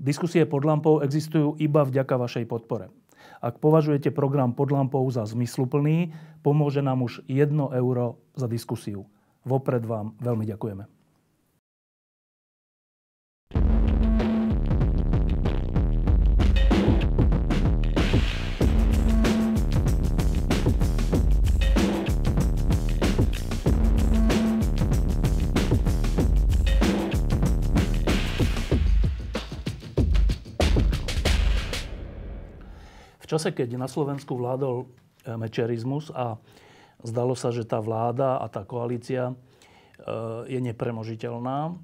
Diskusie pod lampou existujú iba vďaka vašej podpore. Ak považujete program pod lampou za zmysluplný, pomôže nám už 1 euro za diskusiu. Vopred vám veľmi ďakujeme. čase, keď na Slovensku vládol eh, mečerizmus a zdalo sa, že tá vláda a tá koalícia eh, je nepremožiteľná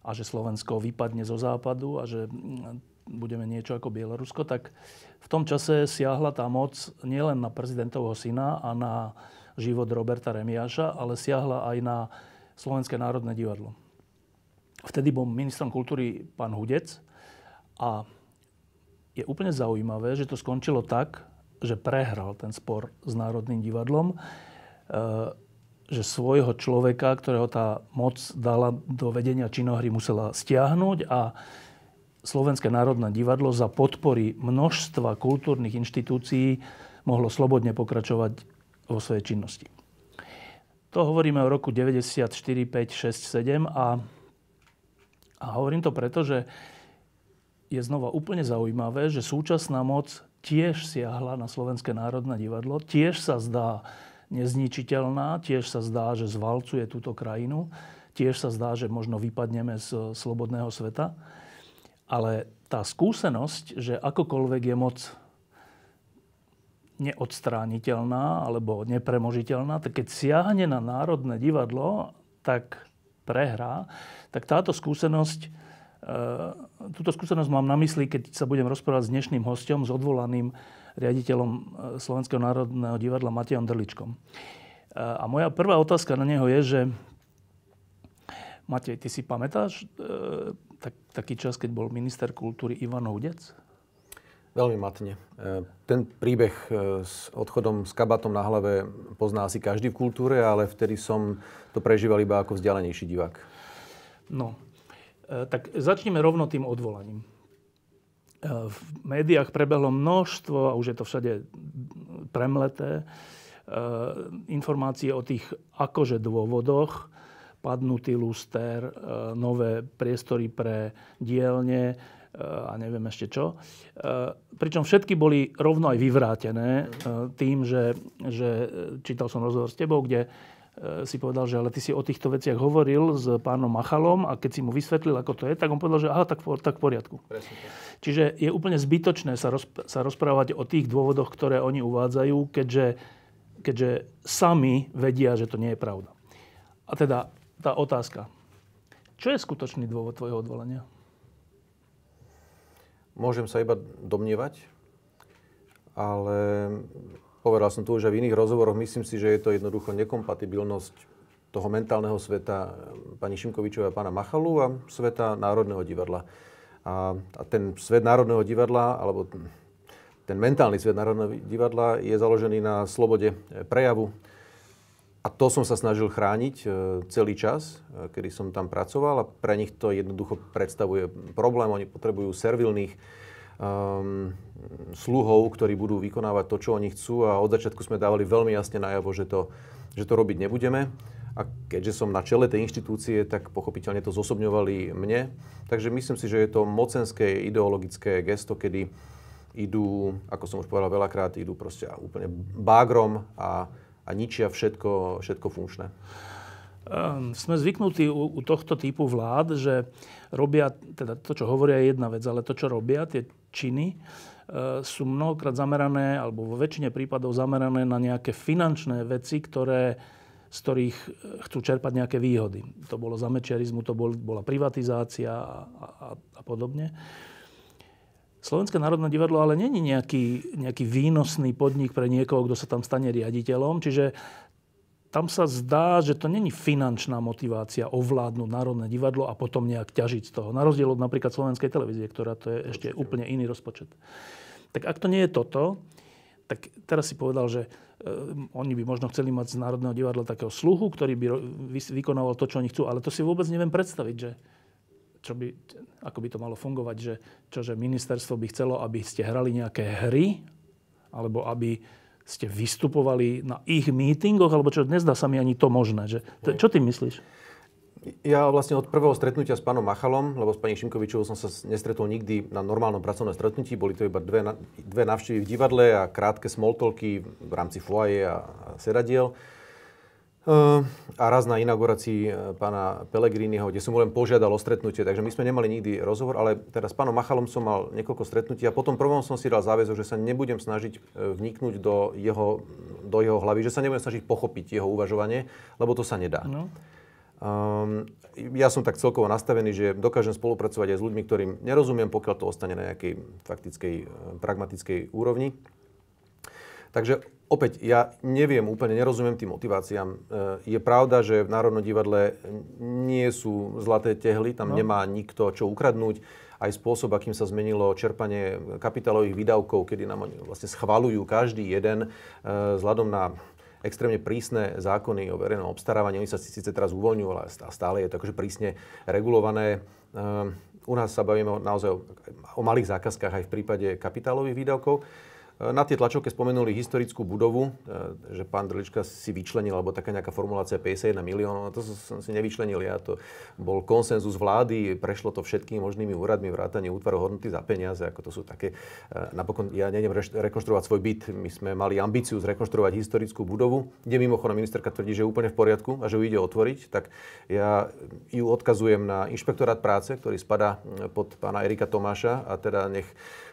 a že Slovensko vypadne zo západu a že hm, budeme niečo ako Bielorusko, tak v tom čase siahla tá moc nielen na prezidentovho syna a na život Roberta Remiáša, ale siahla aj na Slovenské národné divadlo. Vtedy bol ministrom kultúry pán Hudec a je úplne zaujímavé, že to skončilo tak, že prehral ten spor s Národným divadlom, e, že svojho človeka, ktorého tá moc dala do vedenia činohry, musela stiahnuť a Slovenské národné divadlo za podpory množstva kultúrnych inštitúcií mohlo slobodne pokračovať vo svojej činnosti. To hovoríme o roku 94, 5, 6, 7 a, a hovorím to preto, že je znova úplne zaujímavé, že súčasná moc tiež siahla na Slovenské národné divadlo, tiež sa zdá nezničiteľná, tiež sa zdá, že zvalcuje túto krajinu, tiež sa zdá, že možno vypadneme z slobodného sveta. Ale tá skúsenosť, že akokoľvek je moc neodstrániteľná alebo nepremožiteľná, tak keď siahne na Národné divadlo, tak prehrá, tak táto skúsenosť E, Tuto skúsenosť mám na mysli, keď sa budem rozprávať s dnešným hostom, s odvolaným riaditeľom e, Slovenského národného divadla Matejom Drličkom. E, a moja prvá otázka na neho je, že Matej, ty si pamätáš tak, taký čas, keď bol minister kultúry Ivan Hudec? Veľmi matne. Ten príbeh s odchodom s kabatom na hlave pozná asi každý v kultúre, ale vtedy som to prežíval iba ako vzdialenejší divák. No, E, tak začneme rovno tým odvolaním. E, v médiách prebehlo množstvo, a už je to všade premleté, e, informácie o tých akože dôvodoch, padnutý luster, nové priestory pre dielne a neviem ešte čo. Pričom všetky boli rovno aj vyvrátené tým, že, že čítal som rozhovor s tebou, kde Eh, si povedal, že ale ty si o týchto veciach hovoril s pánom Machalom a keď si mu vysvetlil, ako to je, tak on povedal, že aha, tak, tak v poriadku. Presne. Čiže je úplne zbytočné sa, rozp- sa rozprávať o tých dôvodoch, ktoré oni uvádzajú, keďže, keďže sami vedia, že to nie je pravda. A teda tá otázka. Čo je skutočný dôvod tvojho odvolania? Môžem sa iba domnievať, ale Povedal som tu už aj v iných rozhovoroch, myslím si, že je to jednoducho nekompatibilnosť toho mentálneho sveta ehm, pani Šimkovičovej a pána Machalu a sveta Národného divadla. A, a ten svet Národného divadla, alebo ten mentálny svet Národného divadla je založený na slobode e, prejavu. A to som sa snažil chrániť e, celý čas, e, kedy som tam pracoval a pre nich to jednoducho predstavuje problém. Oni potrebujú servilných um, sluhov, ktorí budú vykonávať to, čo oni chcú a od začiatku sme dávali veľmi jasne najavo, že to, že to robiť nebudeme. A keďže som na čele tej inštitúcie, tak pochopiteľne to zosobňovali mne. Takže myslím si, že je to mocenské ideologické gesto, kedy idú, ako som už povedal veľakrát, idú proste úplne bágrom a, a ničia všetko, všetko funkčné. Um, sme zvyknutí u, u tohto typu vlád, že robia, teda to, čo hovoria je jedna vec, ale to, čo robia, tie činy e, sú mnohokrát zamerané, alebo vo väčšine prípadov zamerané na nejaké finančné veci, ktoré, z ktorých e, chcú čerpať nejaké výhody. To bolo za mečiarizmu, to bol, bola privatizácia a, a, a podobne. Slovenské národné divadlo ale není nejaký, nejaký výnosný podnik pre niekoho, kto sa tam stane riaditeľom. Čiže tam sa zdá, že to není finančná motivácia ovládnuť Národné divadlo a potom nejak ťažiť z toho. Na rozdiel od napríklad slovenskej televízie, ktorá to je ešte úplne iný rozpočet. Tak ak to nie je toto, tak teraz si povedal, že eh, oni by možno chceli mať z Národného divadla takého sluhu, ktorý by vykonával to, čo oni chcú, ale to si vôbec neviem predstaviť, že čo by, ako by to malo fungovať, že čože ministerstvo by chcelo, aby ste hrali nejaké hry, alebo aby ste vystupovali na ich mítingoch, alebo čo, nezdá sa mi ani to možné. Že, to, čo ty myslíš? Ja vlastne od prvého stretnutia s pánom Machalom, lebo s pani Šimkovičovou som sa nestretol nikdy na normálnom pracovnom stretnutí, boli to iba dve, dve návštevy v divadle a krátke smoltolky v rámci foaje a, a sedadiel. Ehm, a raz na inaugurácii e, pána Pellegriniho, kde som mu len požiadal o stretnutie, takže my sme nemali nikdy rozhovor, ale teraz s pánom Machalom som mal niekoľko stretnutí a potom prvom som si dal záväzok, že sa nebudem snažiť e, vniknúť do jeho, do jeho hlavy, že sa nebudem snažiť pochopiť jeho uvažovanie, lebo to sa nedá. No. Um, ja som tak celkovo nastavený, že dokážem spolupracovať aj s ľuďmi, ktorým nerozumiem, pokiaľ to ostane na nejakej faktickej, e, pragmatickej úrovni. Takže opäť, ja neviem, úplne nerozumiem tým motiváciám. E, je pravda, že v Národnom divadle nie sú zlaté tehly, tam no. nemá nikto čo ukradnúť. Aj spôsob, akým sa zmenilo čerpanie kapitálových výdavkov, kedy nám oni vlastne schvalujú každý jeden e, vzhľadom na extrémne prísne zákony o verejnom obstarávaní. Oni sa síce teraz uvoľňujú, ale stále je to akože prísne regulované. E, u nás sa bavíme naozaj o, o malých zákazkách aj v prípade kapitálových výdavkov. Na tie tlačovke spomenuli historickú budovu, e, že pán Drlička si vyčlenil, alebo taká nejaká formulácia 51 miliónov, no to som si nevyčlenil ja, to bol konsenzus vlády, prešlo to všetkými možnými úradmi, vrátanie útvaru hodnoty za peniaze, ako to sú také. E, napokon ja nejdem rekonštruovať svoj byt, my sme mali ambíciu zrekonštruovať historickú budovu, kde mimochodom ministerka tvrdí, že je úplne v poriadku a že ju ide otvoriť, tak ja ju odkazujem na inšpektorát práce, ktorý spadá pod pána Erika Tomáša a teda nech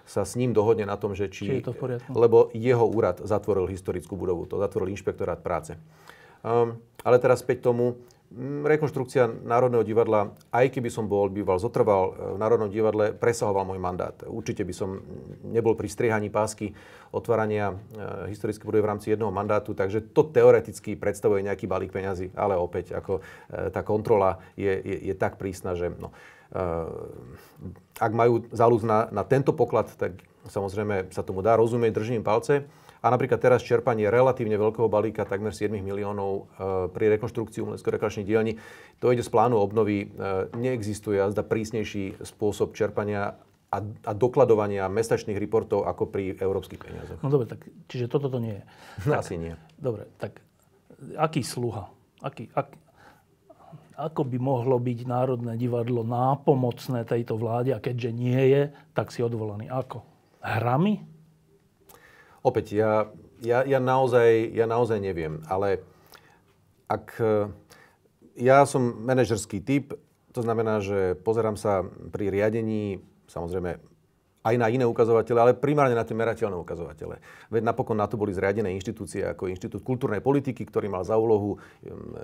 sa s ním dohodne na tom, že či... či je to v poriadku. Lebo jeho úrad zatvoril historickú budovu, to zatvoril inšpektorát práce. Um, ale teraz späť tomu, Mm, rekonštrukcia Národného divadla, aj keby som bol býval, zotrval e, v Národnom divadle, presahoval môj mandát. Určite by som nebol pri strihaní pásky otvárania e, historické budovy v rámci jedného mandátu, takže to teoreticky predstavuje nejaký balík peňazí, ale opäť ako e, tá kontrola je, je, je tak prísna, že no, ak majú záluz na, na tento poklad, tak samozrejme sa tomu dá rozumieť, držím palce. A napríklad teraz čerpanie relatívne veľkého balíka takmer 7 miliónov e, pri rekonštrukcii umelecko-rekreačnej dielni, to ide z plánu obnovy. E, neexistuje zda prísnejší spôsob čerpania a, a dokladovania mestačných reportov ako pri európskych peniazoch. No dobre, tak čiže toto to nie je. No, tak, asi nie. Dobre, tak aký sluha? Aký, ak, ako by mohlo byť Národné divadlo nápomocné tejto vláde a keďže nie je, tak si odvolaný. Ako? Hrami? Opäť, ja, ja, ja, naozaj, ja naozaj neviem, ale ak... E, ja som manažerský typ, to znamená, že pozerám sa pri riadení samozrejme aj na iné ukazovatele, ale primárne na tie merateľné ukazovatele. Veď napokon na to boli zriadené inštitúcie ako Inštitút kultúrnej politiky, ktorý mal za úlohu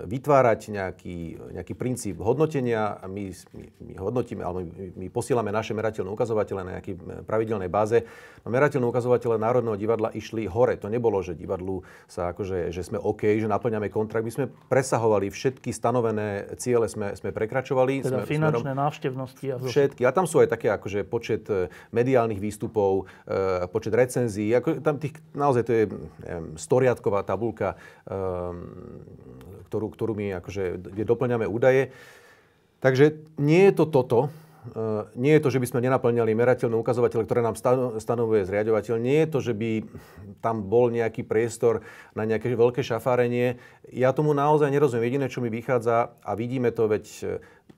vytvárať nejaký, nejaký princíp hodnotenia a my, my, my hodnotíme, alebo my, my posielame naše merateľné ukazovatele na nejaký pravidelnej báze. No, merateľné ukazovatele Národného divadla išli hore. To nebolo, že divadlu sa akože, že sme OK, že naplňame kontrakt. My sme presahovali všetky stanovené ciele, sme, sme prekračovali. Teda sme, finančné návštevnosti. A všetky. A tam sú aj také akože počet médií eh, mediálnych výstupov, e, počet recenzií. Ako, tam tých, naozaj to je neviem, storiadková tabulka, e, ktorú, ktorú my akože, kde doplňame údaje. Takže nie je to toto, e, nie je to, že by sme nenaplňali merateľné ukazovatele, ktoré nám stanovuje zriadovateľ. Nie je to, že by tam bol nejaký priestor na nejaké veľké šafárenie. Ja tomu naozaj nerozumiem. Jediné, čo mi vychádza, a vidíme to, veď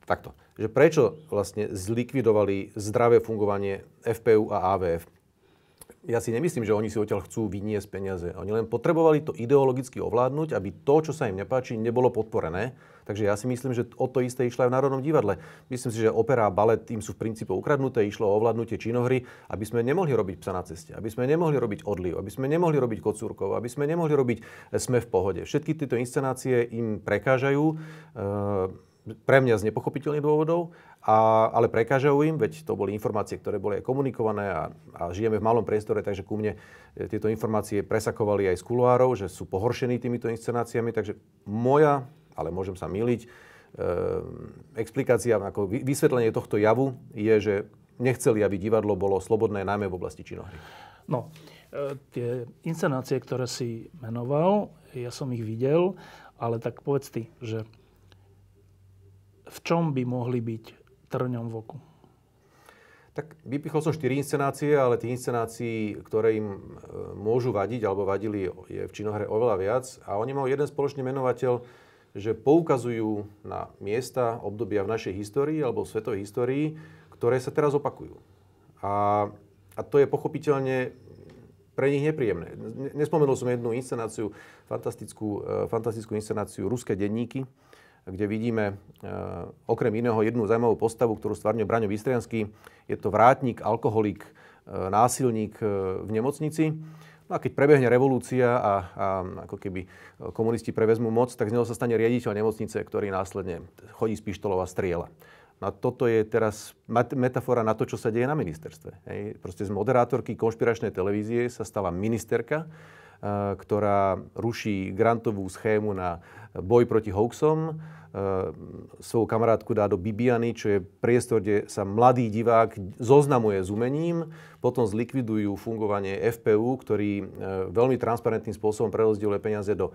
takto, že prečo vlastne zlikvidovali zdravé fungovanie FPU a AVF. Ja si nemyslím, že oni si odtiaľ chcú vyniesť peniaze. Oni len potrebovali to ideologicky ovládnuť, aby to, čo sa im nepáči, nebolo podporené. Takže ja si myslím, že o to isté išlo aj v Národnom divadle. Myslím si, že opera a balet im sú v princípe ukradnuté, išlo o ovládnutie činohry, aby sme nemohli robiť psa na ceste, aby sme nemohli robiť odliv, aby sme nemohli robiť kocúrkov, aby sme nemohli robiť e, sme v pohode. Všetky tieto inscenácie im prekážajú. E, pre mňa z nepochopiteľných dôvodov, a, ale prekážajú im, veď to boli informácie, ktoré boli aj komunikované a, a žijeme v malom priestore, takže ku mne e, tieto informácie presakovali aj z kuluárov, že sú pohoršení týmito inscenáciami, takže moja, ale môžem sa miliť, e, explikácia, ako vysvetlenie tohto javu je, že nechceli, aby divadlo bolo slobodné najmä v oblasti činohry. No, e, tie inscenácie, ktoré si menoval, ja som ich videl, ale tak povedz ty, že v čom by mohli byť trňom v oku? Tak vypichol som štyri inscenácie, ale tých inscenácií, ktoré im e, môžu vadiť, alebo vadili, je v činohre oveľa viac. A oni majú jeden spoločný menovateľ, že poukazujú na miesta, obdobia v našej histórii alebo v svetovej histórii, ktoré sa teraz opakujú. A, a to je pochopiteľne pre nich nepríjemné. Nespomenul som jednu inscenáciu, fantastickú, e, fantastickú inscenáciu Ruské denníky, kde vidíme e, okrem iného jednu zaujímavú postavu, ktorú stvarňuje Braňo Bystriansky. Je to vrátnik, alkoholik, e, násilník e, v nemocnici. No a keď prebehne revolúcia a, a ako keby komunisti prevezmú moc, tak z neho sa stane riaditeľ nemocnice, ktorý následne chodí s pištolou a striela. No a toto je teraz metafora na to, čo sa deje na ministerstve. Hej. Proste z moderátorky konšpiračnej televízie sa stala ministerka, eh, ktorá ruší grantovú schému na boj proti hoaxom, eh, svoju kamarátku dá do Bibiany, čo je priestor, kde sa mladý divák zoznamuje s umením, potom zlikvidujú fungovanie FPU, ktorý eh, veľmi transparentným spôsobom prerozdieluje peniaze do,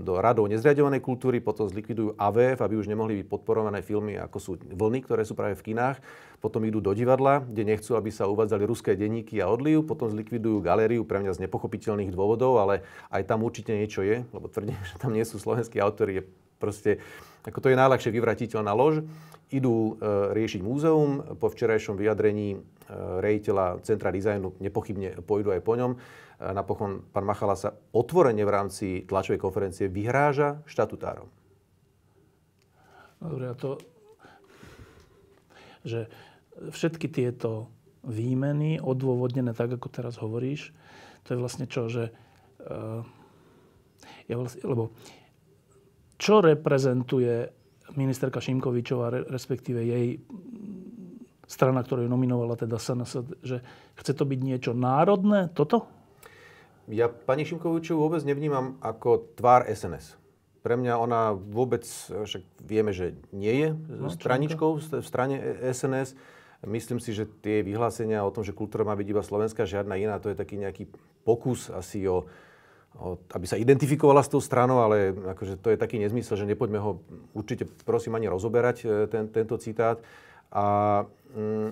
do radov nezriadovanej kultúry, potom zlikvidujú AVF, aby už nemohli byť podporované filmy, ako sú Vlny, ktoré sú práve v kinách novinách, potom idú do divadla, kde nechcú, aby sa uvádzali ruské denníky a odliv, potom zlikvidujú galériu pre mňa z nepochopiteľných dôvodov, ale aj tam určite niečo je, lebo tvrdím, že tam nie sú slovenskí autory, je proste, ako to je najľahšie vyvratiteľná lož. Idú e, riešiť múzeum, po včerajšom vyjadrení e, rejiteľa Centra dizajnu nepochybne pôjdu aj po ňom. E, napokon pán Machala sa otvorene v rámci tlačovej konferencie vyhráža štatutárom. Dobre, a to že všetky tieto výmeny, odôvodnené tak, ako teraz hovoríš, to je vlastne čo, že... Uh, ja vlastne, lebo čo reprezentuje ministerka Šimkovičová, respektíve jej strana, ktorú nominovala, teda SNS, že chce to byť niečo národné, toto? Ja pani Šimkovičovú vôbec nevnímam ako tvár SNS. Pre mňa ona vôbec, eh, však vieme, že nie je eh, no, straničkou v strane SNS. Eh, Myslím si, že tie vyhlásenia o tom, že kultúra má byť iba slovenská, žiadna iná, to je taký nejaký pokus asi o, o aby sa identifikovala s tou stranou, ale akože to je taký nezmysel, že nepoďme ho určite, prosím, ani rozoberať, ten, tento citát. A mm,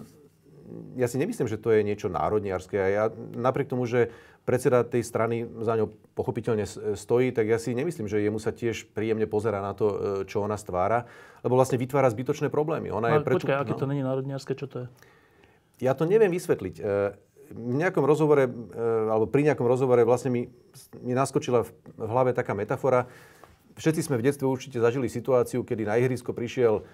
ja si nemyslím, že to je niečo národniarské. Ja napriek tomu, že predseda tej strany za ňou pochopiteľne stojí, tak ja si nemyslím, že jemu sa tiež príjemne pozera na to, e, čo ona stvára, lebo vlastne vytvára zbytočné problémy. Ona je pretu... počkaj, aké no. to není národniarské, čo to je? Ja to neviem vysvetliť. E, v nejakom rozhovore, e, alebo pri nejakom rozhovore vlastne mi, mi naskočila v hlave taká metafora. Všetci sme v detstve určite zažili situáciu, kedy na ihrisko prišiel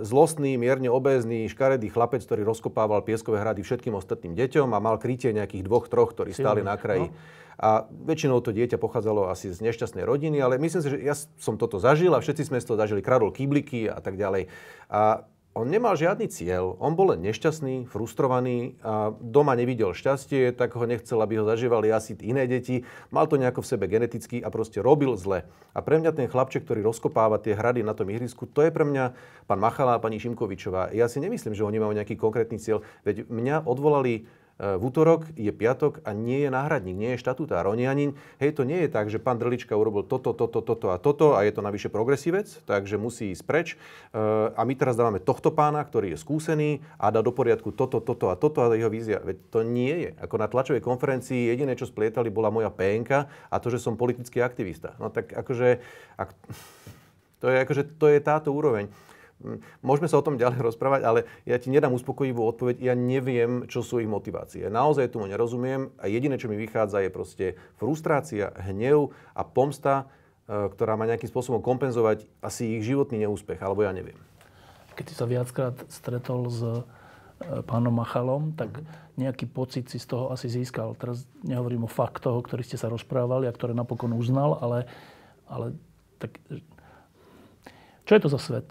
zlostný, mierne obézny, škaredý chlapec, ktorý rozkopával pieskové hrady všetkým ostatným deťom a mal krytie nejakých dvoch, troch, ktorí stáli na no. kraji. No. A väčšinou to dieťa pochádzalo asi z nešťastnej rodiny, ale myslím si, že ja som toto zažil a všetci sme z toho zažili. Kradol kýbliky a tak ďalej. A on nemal žiadny cieľ, on bol len nešťastný, frustrovaný, a doma nevidel šťastie, tak ho nechcel, aby ho zažívali asi iné deti, mal to nejako v sebe geneticky a proste robil zle. A pre mňa ten chlapček, ktorý rozkopáva tie hrady na tom ihrisku, to je pre mňa pán Machala a pani Šimkovičová. Ja si nemyslím, že oni majú nejaký konkrétny cieľ, veď mňa odvolali E, v útorok je piatok a nie je náhradník, nie je štatutár. Oni ani, hej, to nie je tak, že pán Drlička urobil toto, toto, toto a toto a je to navyše progresívec, takže musí ísť preč. E, a my teraz dávame tohto pána, ktorý je skúsený a dá do poriadku toto, toto a toto a jeho vízia. Veď to nie je. Ako na tlačovej konferencii jediné, čo splietali, bola moja PNK a to, že som politický aktivista. No tak akože, ak... to, je, akože to je táto úroveň. Môžeme sa o tom ďalej rozprávať, ale ja ti nedám uspokojivú odpoveď. Ja neviem, čo sú ich motivácie. Naozaj tomu nerozumiem a jediné, čo mi vychádza, je proste frustrácia, hnev a pomsta, e, ktorá má nejakým spôsobom kompenzovať asi ich životný neúspech, alebo ja neviem. Keď si sa viackrát stretol s e, pánom Machalom, tak mhm. nejaký pocit si z toho asi získal. Teraz nehovorím o faktoch, o ktorých ste sa rozprávali a ktoré napokon uznal, ale, ale tak, e, čo je to za svet?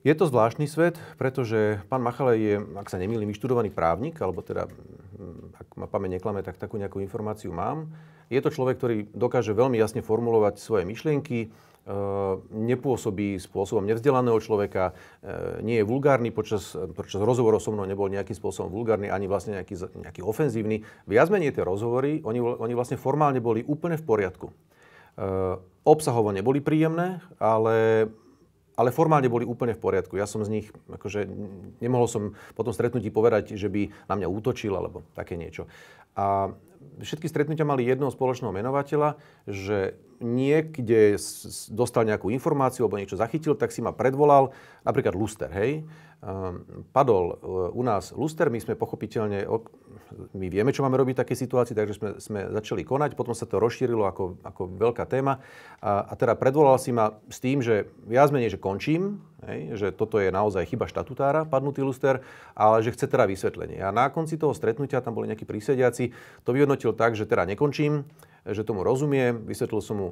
Je to zvláštny svet, pretože pán Machalej je, ak sa nemýlim, vyštudovaný právnik, alebo teda, mm, ak ma pamäť neklame, tak takú nejakú informáciu mám. Je to človek, ktorý dokáže veľmi jasne formulovať svoje myšlienky, e, nepôsobí spôsobom nevzdelaného človeka, e, nie je vulgárny, počas, počas rozhovorov so mnou nebol nejakým spôsobom vulgárny, ani vlastne nejaký, nejaký ofenzívny. Viac menej tie rozhovory, oni, oni vlastne formálne boli úplne v poriadku. E, obsahovo neboli príjemné, ale ale formálne boli úplne v poriadku. Ja som z nich, akože nemohol som po tom stretnutí povedať, že by na mňa útočil alebo také niečo. A všetky stretnutia mali jednoho spoločného menovateľa, že niekde dostal nejakú informáciu alebo niečo zachytil, tak si ma predvolal, napríklad Luster, hej. Ehm, padol e, u nás Luster, my sme pochopiteľne my vieme, čo máme robiť v takej situácii, takže sme, sme začali konať, potom sa to rozšírilo ako, ako veľká téma. A, a teda predvolal si ma s tým, že viac menej, že končím, hej, že toto je naozaj chyba štatutára, padnutý luster, ale že chce teda vysvetlenie. A na konci toho stretnutia tam boli nejakí prísediaci, to vyhodnotil tak, že teda nekončím, že tomu rozumiem, vysvetlil som mu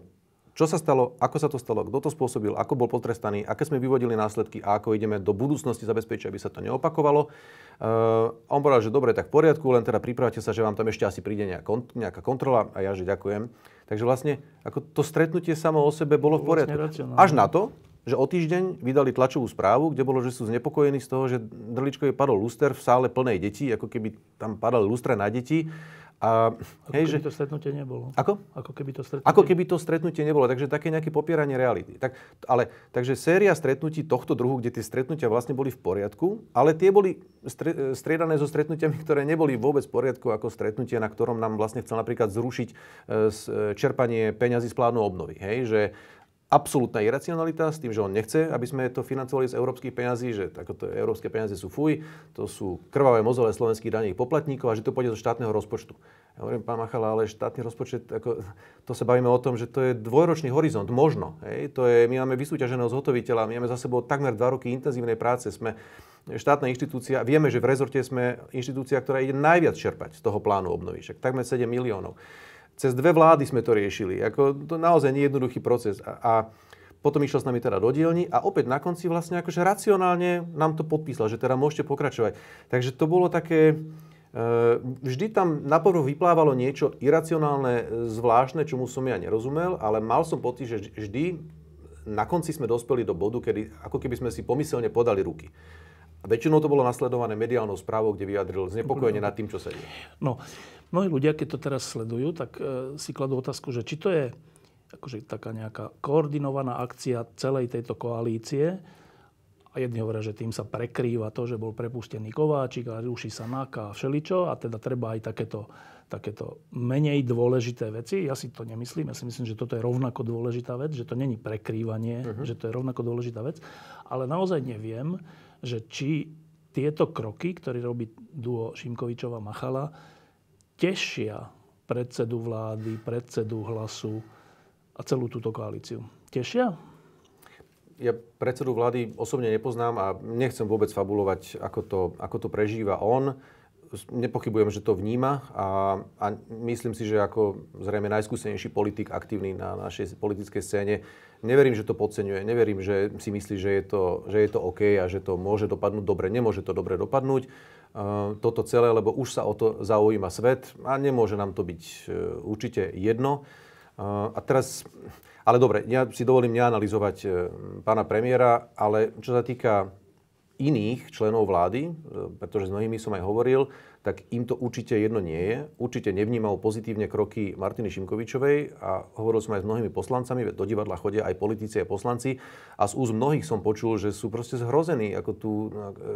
čo sa stalo, ako sa to stalo, kto to spôsobil, ako bol potrestaný, aké sme vyvodili následky a ako ideme do budúcnosti zabezpečiť, aby sa to neopakovalo. Uh, on povedal, že dobre, tak v poriadku, len teda pripravte sa, že vám tam ešte asi príde nejaká kontrola a ja, že ďakujem. Takže vlastne ako to stretnutie samo o sebe bolo v vlastne poriadku. No. Až na to, že o týždeň vydali tlačovú správu, kde bolo, že sú znepokojení z toho, že Drličkovi padol luster v sále plnej detí, ako keby tam padali lustre na deti a, ako hej, keby že, to stretnutie nebolo. Ako? Ako keby to stretnutie... Ako keby to stretnutie nebolo. Takže také nejaké popieranie reality. Tak, ale, takže séria stretnutí tohto druhu, kde tie stretnutia vlastne boli v poriadku, ale tie boli stre, striedané so stretnutiami, ktoré neboli vôbec v poriadku ako stretnutie, na ktorom nám vlastne chcel napríklad zrušiť e, e, čerpanie peňazí z plánu obnovy. Hej, že absolútna iracionalita s tým, že on nechce, aby sme to financovali z európskych peňazí, že takoto európske peniaze sú fuj, to sú krvavé mozole slovenských daných poplatníkov a že to pôjde zo štátneho rozpočtu. Ja hovorím, pán Machala, ale štátny rozpočet, ako, to sa bavíme o tom, že to je dvojročný horizont, možno. Hej? To je, my máme vysúťaženého zhotoviteľa, my máme za sebou takmer dva roky intenzívnej práce, sme štátna inštitúcia, vieme, že v rezorte sme inštitúcia, ktorá ide najviac čerpať z toho plánu obnovy, však takmer 7 miliónov. Cez dve vlády sme to riešili. Ako, to naozaj nejednoduchý jednoduchý proces. A, a potom išiel s nami teda do dielni a opäť na konci vlastne akože racionálne nám to podpísal, že teda môžete pokračovať. Takže to bolo také, e, vždy tam na povrch vyplávalo niečo iracionálne, e, zvláštne, čomu som ja nerozumel, ale mal som pocit, že vždy na konci sme dospeli do bodu, kedy ako keby sme si pomyselne podali ruky. A väčšinou to bolo nasledované mediálnou správou, kde vyjadril znepokojenie nad tým, čo sa deje. No, mnohí ľudia, keď to teraz sledujú, tak e, si kladú otázku, že či to je akože taká nejaká koordinovaná akcia celej tejto koalície. A jedni hovoria, že tým sa prekrýva to, že bol prepustený Kováčik a ruší sa náka a všeličo. A teda treba aj takéto, takéto menej dôležité veci. Ja si to nemyslím. Ja si myslím, že toto je rovnako dôležitá vec, že to není prekrývanie, uh-huh. že to je rovnako dôležitá vec. Ale naozaj neviem, že či tieto kroky, ktoré robí duo Šimkovičova Machala, tešia predsedu vlády, predsedu hlasu a celú túto koalíciu. Tešia? Ja predsedu vlády osobne nepoznám a nechcem vôbec fabulovať, ako to, ako to prežíva on. Nepochybujem, že to vníma a, a myslím si, že ako zrejme najskúsenejší politik aktívny na našej politickej scéne, neverím, že to podceňuje, neverím, že si myslí, že je to, že je to OK a že to môže dopadnúť dobre. Nemôže to dobre dopadnúť E, toto celé, lebo už sa o to zaujíma svet a nemôže nám to byť e, určite jedno. E, a teraz, ale dobre, ja si dovolím neanalizovať pána premiéra, ale čo sa týka iných členov vlády, pretože s mnohými som aj hovoril, tak im to určite jedno nie je. Určite nevnímal pozitívne kroky Martiny Šimkovičovej a hovoril som aj s mnohými poslancami, do divadla chodia aj politici a poslanci a z úz mnohých som počul, že sú proste zhrození ako tu,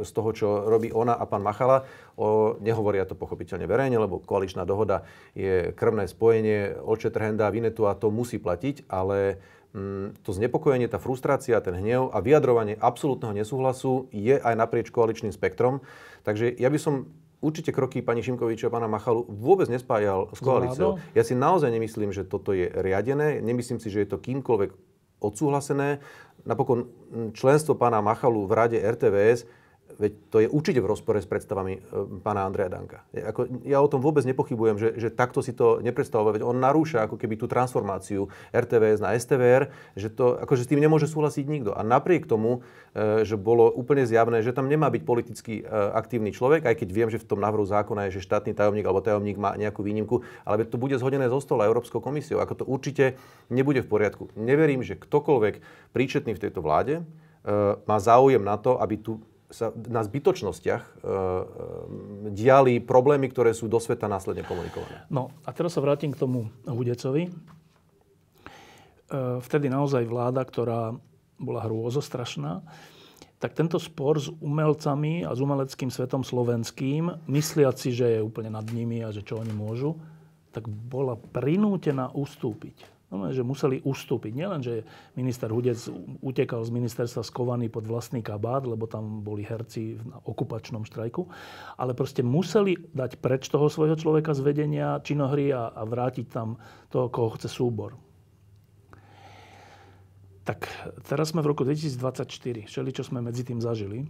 z toho, čo robí ona a pán Machala. O, nehovoria to pochopiteľne verejne, lebo koaličná dohoda je krvné spojenie očetrhenda, Vinetu a to musí platiť, ale mm, to znepokojenie, tá frustrácia, ten hnev a vyjadrovanie absolútneho nesúhlasu je aj naprieč koaličným spektrom. Takže ja by som určite kroky pani Šimkoviča a pána Machalu vôbec nespájal s koalíciou. Ja si naozaj nemyslím, že toto je riadené. Nemyslím si, že je to kýmkoľvek odsúhlasené. Napokon členstvo pána Machalu v rade RTVS Veď to je určite v rozpore s predstavami e, pána Andreja Danka. Ako, ja o tom vôbec nepochybujem, že, že takto si to neprestavuje. Veď on narúša ako keby tú transformáciu RTVS na STVR, že to, akože s tým nemôže súhlasiť nikto. A napriek tomu, e, že bolo úplne zjavné, že tam nemá byť politicky e, aktívny človek, aj keď viem, že v tom návrhu zákona je, že štátny tajomník alebo tajomník má nejakú výnimku, ale to bude zhodené zo stola Európskou komisiou. Ako to určite nebude v poriadku. Neverím, že ktokoľvek príčetný v tejto vláde má záujem na to, aby tu sa na zbytočnostiach e, e, diali problémy, ktoré sú do sveta následne komunikované. No a teraz sa vrátim k tomu Hudecovi. E, vtedy naozaj vláda, ktorá bola hrôzostrašná, tak tento spor s umelcami a s umeleckým svetom slovenským, mysliaci, že je úplne nad nimi a že čo oni môžu, tak bola prinútená ustúpiť. Normálne, že museli ustúpiť. Nielen, že minister Hudec utekal z ministerstva skovaný pod vlastný kabát, lebo tam boli herci na okupačnom štrajku, ale proste museli dať preč toho svojho človeka z vedenia činohry a, a vrátiť tam toho, koho chce súbor. Tak teraz sme v roku 2024. Všeli, čo sme medzi tým zažili.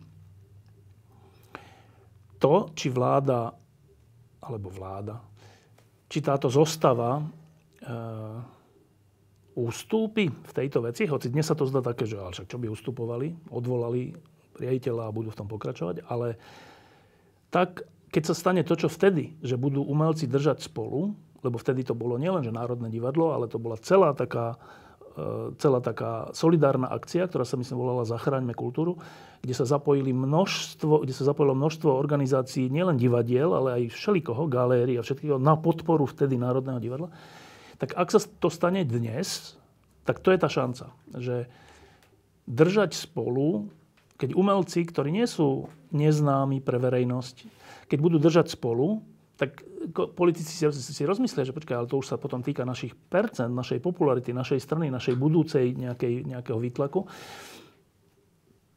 To, či vláda, alebo vláda, či táto zostava e, ústúpi v tejto veci, hoci dnes sa to zdá také, že však čo by ustupovali, odvolali riaditeľa a budú v tom pokračovať, ale tak, keď sa stane to, čo vtedy, že budú umelci držať spolu, lebo vtedy to bolo nielen, že Národné divadlo, ale to bola celá taká, e, celá taká solidárna akcia, ktorá sa myslím volala Zachráňme kultúru, kde sa, zapojili množstvo, kde sa zapojilo množstvo organizácií, nielen divadiel, ale aj všelikoho, galérií a všetkého, na podporu vtedy Národného divadla tak ak sa to stane dnes, tak to je tá šanca, že držať spolu, keď umelci, ktorí nie sú neznámi pre verejnosť, keď budú držať spolu, tak politici si rozmyslia, že počkaj, ale to už sa potom týka našich percent, našej popularity, našej strany, našej budúcej nejakej, nejakého výtlaku,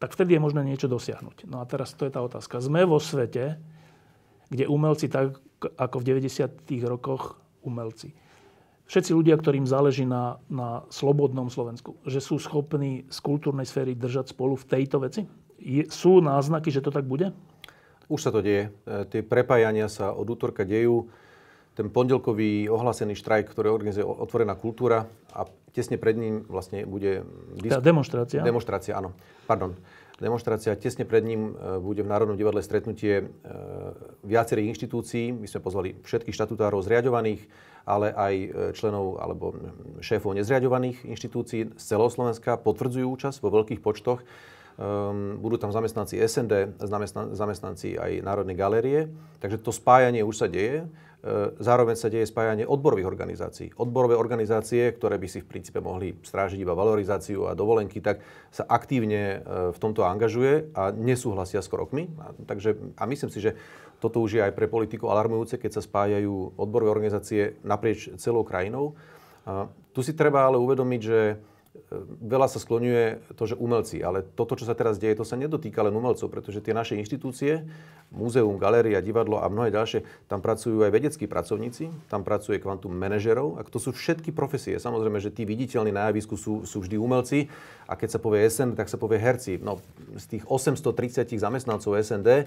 tak vtedy je možné niečo dosiahnuť. No a teraz to je tá otázka. Sme vo svete, kde umelci tak ako v 90. rokoch umelci všetci ľudia, ktorým záleží na, na slobodnom Slovensku, že sú schopní z kultúrnej sféry držať spolu v tejto veci? Je, sú náznaky, že to tak bude? Už sa to deje. E, tie prepájania sa od útorka dejú. Ten pondelkový ohlásený štrajk, ktorý organizuje Otvorená kultúra a tesne pred ním vlastne bude... Disk... Tá demonstrácia? Demonstrácia, áno. Pardon demonstrácia. Tesne pred ním e, bude v Národnom divadle stretnutie e, viacerých inštitúcií. My sme pozvali všetkých štatutárov zriadovaných, ale aj e, členov alebo šéfov nezriadovaných inštitúcií z celého Slovenska potvrdzujú účasť vo veľkých počtoch. Ehm, budú tam zamestnanci SND, zamestnanci aj Národnej galérie, takže to spájanie už sa deje E, zároveň sa deje spájanie odborových organizácií. Odborové organizácie, ktoré by si v princípe mohli strážiť iba valorizáciu a dovolenky, tak sa aktívne e, v tomto angažuje a nesúhlasia s krokmi. A, takže, a myslím si, že toto už je aj pre politiku alarmujúce, keď sa spájajú odborové organizácie naprieč celou krajinou. A, tu si treba ale uvedomiť, že Ehm, veľa sa skloňuje to, že umelci, ale toto, čo sa teraz deje, to sa nedotýka len umelcov, pretože tie naše inštitúcie, múzeum, galéria, divadlo a mnohé ďalšie, tam pracujú aj vedeckí pracovníci, tam pracuje kvantum manažerov a to sú všetky profesie. Samozrejme, že tí viditeľní na javisku sú, sú vždy umelci a keď sa povie SND, tak sa povie herci. No, z tých 830 zamestnancov SND eh,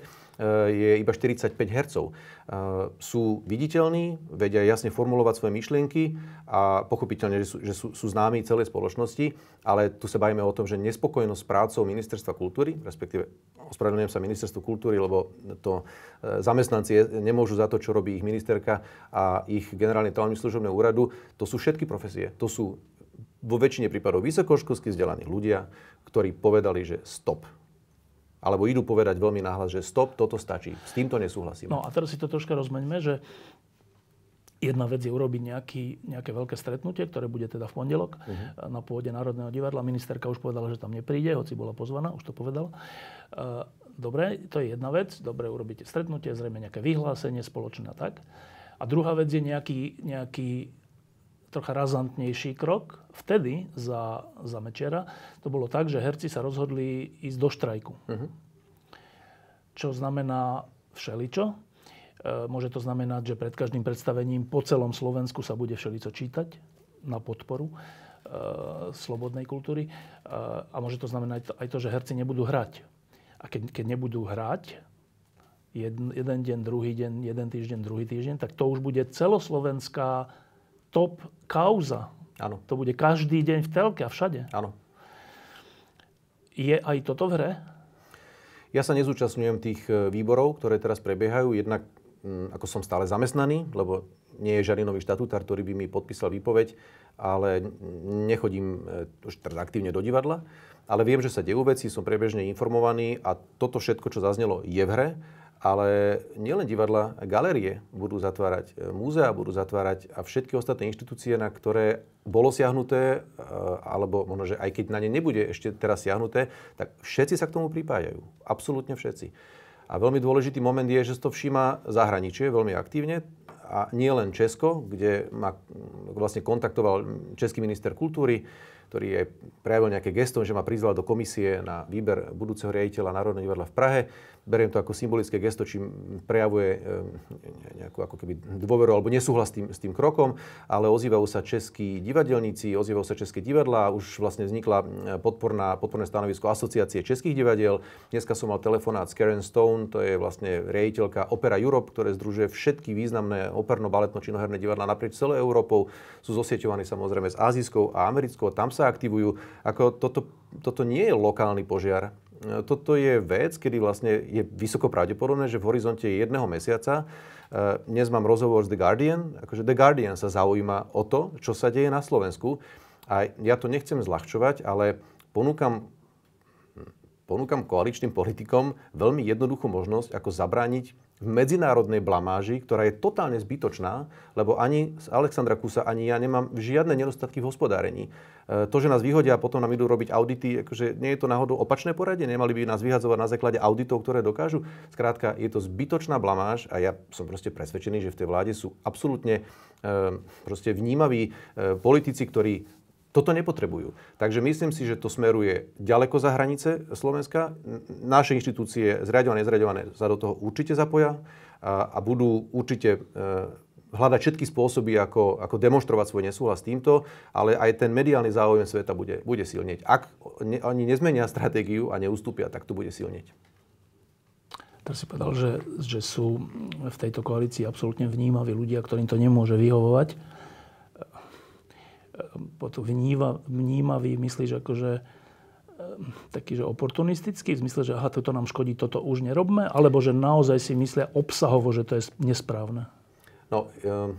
je iba 45 hercov. Eh, sú viditeľní, vedia jasne formulovať svoje myšlienky a pochopiteľne, že sú, že sú, sú známi celej spoločnosti spoločnosti, ale tu sa bavíme o tom, že nespokojnosť s prácou ministerstva kultúry, respektíve ospravedlňujem sa ministerstvu kultúry, lebo to e, zamestnanci nemôžu za to, čo robí ich ministerka a ich generálne tajomník služobné úradu. To sú všetky profesie. To sú vo väčšine prípadov vysokoškolsky vzdelaní ľudia, ktorí povedali, že stop. Alebo idú povedať veľmi náhlas, že stop, toto stačí. S týmto nesúhlasím. No a teraz si to troška rozmeňme, že Jedna vec je urobiť nejaký, nejaké veľké stretnutie, ktoré bude teda v pondelok uh-huh. na pôde Národného divadla. Ministerka už povedala, že tam nepríde, hoci bola pozvaná, už to povedala. Dobre, to je jedna vec. Dobre, urobíte stretnutie, zrejme nejaké vyhlásenie spoločné a tak. A druhá vec je nejaký, nejaký trocha razantnejší krok. Vtedy za, za Mečera to bolo tak, že herci sa rozhodli ísť do štrajku. Uh-huh. Čo znamená všeličo. E, môže to znamenať, že pred každým predstavením po celom Slovensku sa bude všelico čítať na podporu e, slobodnej kultúry. E, a môže to znamenať aj to, že herci nebudú hrať. A keď, keď nebudú hrať, jeden, jeden deň, druhý deň, jeden týždeň, druhý týždeň, tak to už bude celoslovenská top kauza. Áno. To bude každý deň v telke a všade. Áno. Je aj toto v hre? Ja sa nezúčastňujem tých výborov, ktoré teraz prebiehajú. Jednak Mm, ako som stále zamestnaný, lebo nie je žiadny nový štatutár, ktorý by mi podpísal výpoveď, ale nechodím e, už teraz aktívne do divadla. Ale viem, že sa dejú veci, som priebežne informovaný a toto všetko, čo zaznelo, je v hre. Ale nielen divadla, galerie budú zatvárať, e, múzea budú zatvárať a všetky ostatné inštitúcie, na ktoré bolo siahnuté, e, alebo možno, že aj keď na ne nebude ešte teraz siahnuté, tak všetci sa k tomu pripájajú. Absolútne všetci. A veľmi dôležitý moment je, že to všíma zahraničie veľmi aktívne a nie len Česko, kde ma vlastne kontaktoval český minister kultúry, ktorý aj prejavil nejaké gesto, že ma prizval do komisie na výber budúceho riaditeľa Národného divadla v Prahe. Beriem to ako symbolické gesto, čím prejavuje eh, nejakú ako keby dôveru alebo nesúhlas s tým, s tým krokom, ale ozývajú sa českí divadelníci, ozývajú sa české divadla, už vlastne vznikla eh, podporná, podporné stanovisko asociácie českých divadiel. Dneska som mal telefonát s Karen Stone, to je vlastne riaditeľka Opera Europe, ktoré združuje všetky významné operno-baletno činoherné divadla naprieč celou Európou, sú zosieťovaní samozrejme s azijskou a americkou, tam sa aktivujú. Ako toto, toto nie je lokálny požiar, e, toto je vec, kedy vlastne je vysoko pravdepodobné, že v horizonte jedného mesiaca, e, dnes mám rozhovor s The Guardian, akože The Guardian sa zaujíma o to, čo sa deje na Slovensku. A ja to nechcem zľahčovať, ale ponúkam ponúkam koaličným politikom veľmi jednoduchú možnosť, ako zabrániť v medzinárodnej blamáži, ktorá je totálne zbytočná, lebo ani z Alexandra Kusa, ani ja nemám žiadne nedostatky v hospodárení. E, to, že nás vyhodia a potom nám idú robiť audity, akože nie je to náhodou opačné poradie? Nemali by nás vyhadzovať na základe auditov, ktoré dokážu? Skrátka, je to zbytočná blamáž a ja som proste presvedčený, že v tej vláde sú absolútne e, proste vnímaví e, politici, ktorí toto nepotrebujú. Takže myslím si, že to smeruje ďaleko za hranice Slovenska. Naše inštitúcie, zriadované, nezriadené, sa do toho určite zapoja a, a budú určite e, hľadať všetky spôsoby, ako, ako demonstrovať svoj nesúhlas s týmto, ale aj ten mediálny záujem sveta bude, bude silnieť. Ak ne, oni nezmenia stratégiu a neustúpia, tak to bude silnieť. Teraz si povedal, že, že sú v tejto koalícii absolútne vnímaví ľudia, ktorým to nemôže vyhovovať potom vníva, vnímavý, myslíš akože e, taký, že oportunistický, v zmysle, že aha, toto nám škodí, toto už nerobme, alebo že naozaj si myslia obsahovo, že to je nesprávne? No, ehm,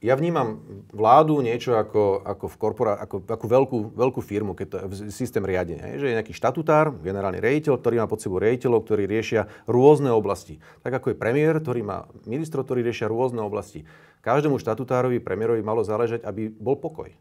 ja vnímam vládu niečo ako, ako, v korpora, ako, ako veľkú, veľkú firmu, keď to je systém riadenia. Je, že je nejaký štatutár, generálny rejiteľ, ktorý má pod sebou rejiteľov, ktorí riešia rôzne oblasti. Tak ako je premiér, ktorý má ministro, ktorý riešia rôzne oblasti. Každému štatutárovi, premiérovi malo záležať, aby bol pokoj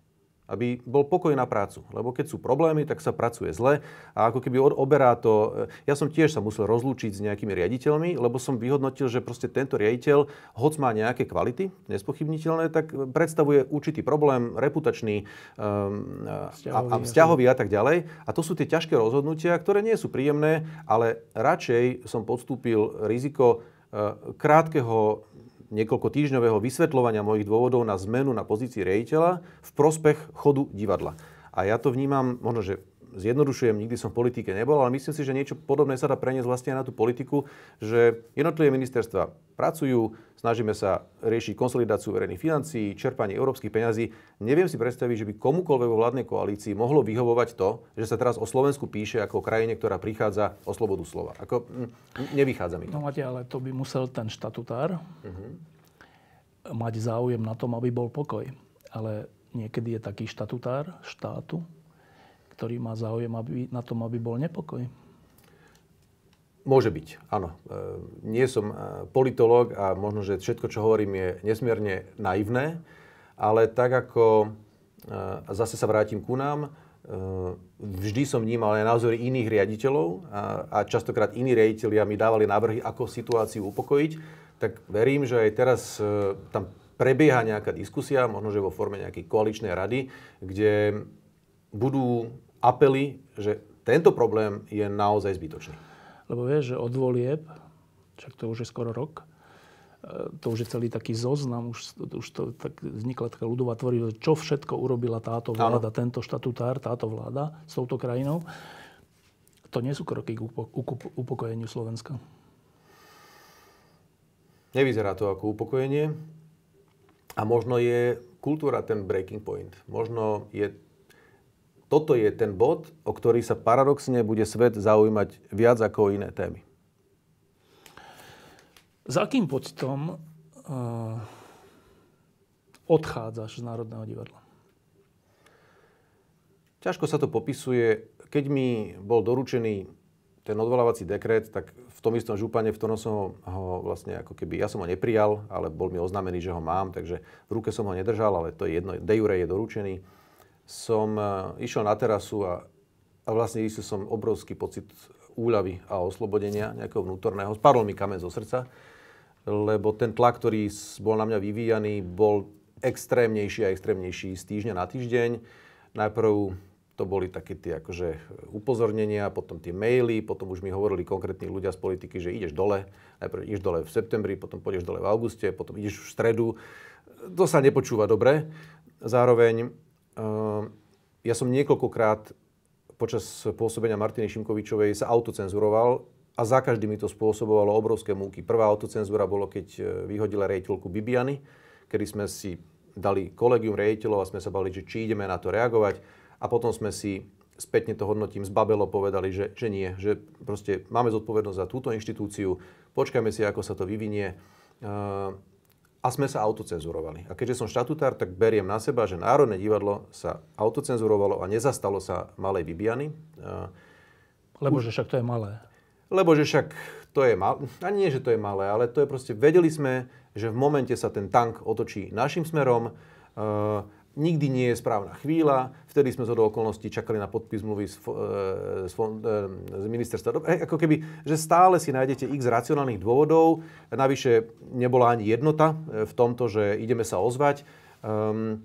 aby bol pokoj na prácu. Lebo keď sú problémy, tak sa pracuje zle a ako keby oberá to... E, ja som tiež sa musel rozlúčiť s nejakými riaditeľmi, lebo som vyhodnotil, že proste tento riaditeľ, hoc má nejaké kvality, nespochybniteľné, tak predstavuje určitý problém, reputačný um, ehm, vzťahový, e, a, a vzťahový a tak ďalej. A to sú tie ťažké rozhodnutia, ktoré nie sú príjemné, ale radšej som podstúpil riziko e, krátkeho niekoľko týždňového vysvetľovania mojich dôvodov na zmenu na pozícii rejiteľa v prospech chodu divadla. A ja to vnímam možno, že zjednodušujem, nikdy som v politike nebol, ale myslím si, že niečo podobné sa dá preniesť vlastne na tú politiku, že jednotlivé ministerstva pracujú, snažíme sa riešiť konsolidáciu verejných financií, čerpanie európskych peňazí. Neviem si predstaviť, že by komukoľvek vo vládnej koalícii mohlo vyhovovať to, že sa teraz o Slovensku píše ako o krajine, ktorá prichádza o slobodu slova. Ako, nevychádza mi to. No ale to by musel ten štatutár uh-huh. mať záujem na tom, aby bol pokoj. Ale niekedy je taký štatutár štátu, ktorý má záujem aby, na tom, aby bol nepokoj? Môže byť, áno. E, nie som e, politológ a možno, že všetko, čo hovorím, je nesmierne naivné, ale tak ako, e, zase sa vrátim ku nám, vždy som vnímal aj názory iných riaditeľov a, častokrát iní riaditeľia mi dávali návrhy, ako situáciu upokojiť, tak verím, že aj teraz tam prebieha nejaká diskusia, možno, že vo forme nejakej koaličnej rady, kde budú apely, že tento problém je naozaj zbytočný. Lebo vieš, že od volieb, však to už je skoro rok, e, to už je celý taký zoznam, už, už to, tak vznikla taká ľudová tvorivosť, čo všetko urobila táto vláda, ano. tento štatutár, táto vláda s touto krajinou. To nie sú kroky k upokojeniu Slovenska. Nevyzerá to ako upokojenie. A možno je kultúra ten breaking point. Možno je toto je ten bod, o ktorý sa paradoxne bude svet zaujímať viac ako iné témy. Za akým pocitom uh, odchádzaš z Národného divadla? Ťažko sa to popisuje. Keď mi bol doručený ten odvolávací dekret, tak v tom istom župane, v ktorom som ho, ho vlastne ako keby, ja som ho neprijal, ale bol mi oznámený, že ho mám, takže v ruke som ho nedržal, ale to je jedno, de jure je doručený som e, išiel na terasu a, a vlastne išiel som obrovský pocit úľavy a oslobodenia nejakého vnútorného. Spadol mi kamen zo srdca, lebo ten tlak, ktorý bol na mňa vyvíjaný, bol extrémnejší a extrémnejší z týždňa na týždeň. Najprv to boli také tie akože upozornenia, potom tie maily, potom už mi hovorili konkrétni ľudia z politiky, že ideš dole, najprv ideš dole v septembri, potom pôjdeš dole v auguste, potom ideš v stredu. To sa nepočúva dobre. Zároveň Ehm, ja som niekoľkokrát počas pôsobenia Martiny Šimkovičovej sa autocenzuroval a za každý mi to spôsobovalo obrovské múky. Prvá autocenzúra bolo, keď e, vyhodila rejiteľku Bibiany, kedy sme si dali kolegium rejiteľov a sme sa bali, že či ideme na to reagovať a potom sme si spätne to hodnotím z Babelo povedali, že, že nie, že proste máme zodpovednosť za túto inštitúciu, počkajme si, ako sa to vyvinie. Ehm, a sme sa autocenzurovali. A keďže som štatutár, tak beriem na seba, že Národné divadlo sa autocenzurovalo a nezastalo sa malej Bibiany. Lebo že však to je malé. Lebo že však to je malé. A nie, že to je malé, ale to je proste, vedeli sme, že v momente sa ten tank otočí našim smerom, uh, Nikdy nie je správna chvíľa. Vtedy sme zo do okolností čakali na podpis mluvy z, e, z, e, z ministerstva. E, ako keby, že stále si nájdete x racionálnych dôvodov. Navyše nebola ani jednota v tomto, že ideme sa ozvať. Um,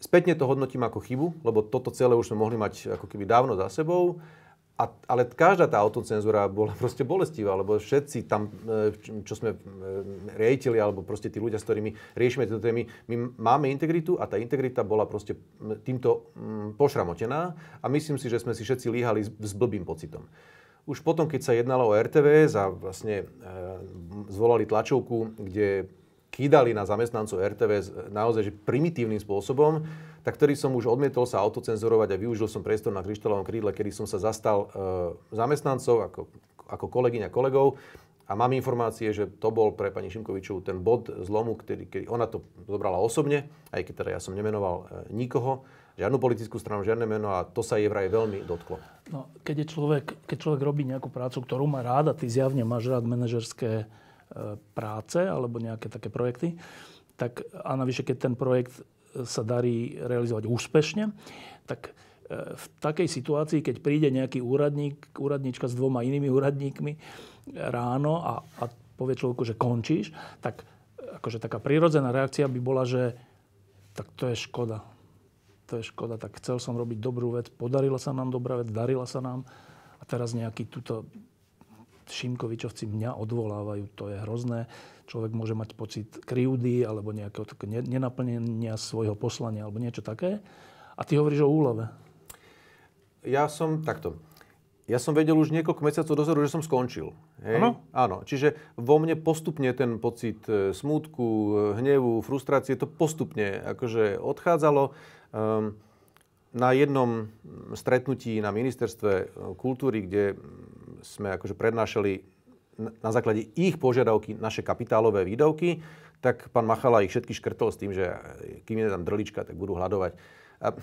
spätne to hodnotím ako chybu, lebo toto celé už sme mohli mať ako keby dávno za sebou. A, ale každá tá autocenzúra bola proste bolestivá, lebo všetci tam, e, čo sme e, rejtili, alebo proste tí ľudia, s ktorými riešime tieto témy, my máme integritu a tá integrita bola proste týmto pošramotená a myslím si, že sme si všetci líhali s blbým pocitom. Už potom, keď sa jednalo o RTV a vlastne e, zvolali tlačovku, kde kýdali na zamestnancov RTV naozaj že primitívnym spôsobom, tak ktorý som už odmietol sa autocenzurovať a využil som priestor na kryštálovom krídle, kedy som sa zastal e, zamestnancov ako, ako kolegyňa kolegov a mám informácie, že to bol pre pani Šimkovičovú ten bod zlomu, ktorý, keď ona to zobrala osobne, aj keď teda ja som nemenoval e, nikoho, žiadnu politickú stranu, žiadne meno a to sa jej vraj veľmi dotklo. No, keď, je človek, keď človek robí nejakú prácu, ktorú má rád a ty zjavne máš rád manažerské E, práce alebo nejaké také projekty. Tak, a navyše, keď ten projekt e, sa darí realizovať úspešne, tak e, v takej situácii, keď príde nejaký úradník, úradníčka s dvoma inými úradníkmi ráno a, a povie človeku, že končíš, tak akože taká prirodzená reakcia by bola, že tak to je škoda. To je škoda, tak chcel som robiť dobrú vec, podarila sa nám dobrá vec, darila sa nám a teraz nejaký túto Šimkovičovci mňa odvolávajú, to je hrozné. Človek môže mať pocit kryúdy alebo nejakého nenaplnenia svojho poslania alebo niečo také. A ty hovoríš o úlave. Ja som takto. Ja som vedel už niekoľko mesiacov dozoru, že som skončil. Hej? Ano? Áno. Čiže vo mne postupne ten pocit e, smútku, e, hnevu, frustrácie, to postupne akože odchádzalo. Um, na jednom stretnutí na ministerstve e, kultúry, kde sme akože prednášali na základe ich požiadavky naše kapitálové výdavky, tak pán Machala ich všetky škrtol s tým, že kým je tam drlička, tak budú hľadovať. A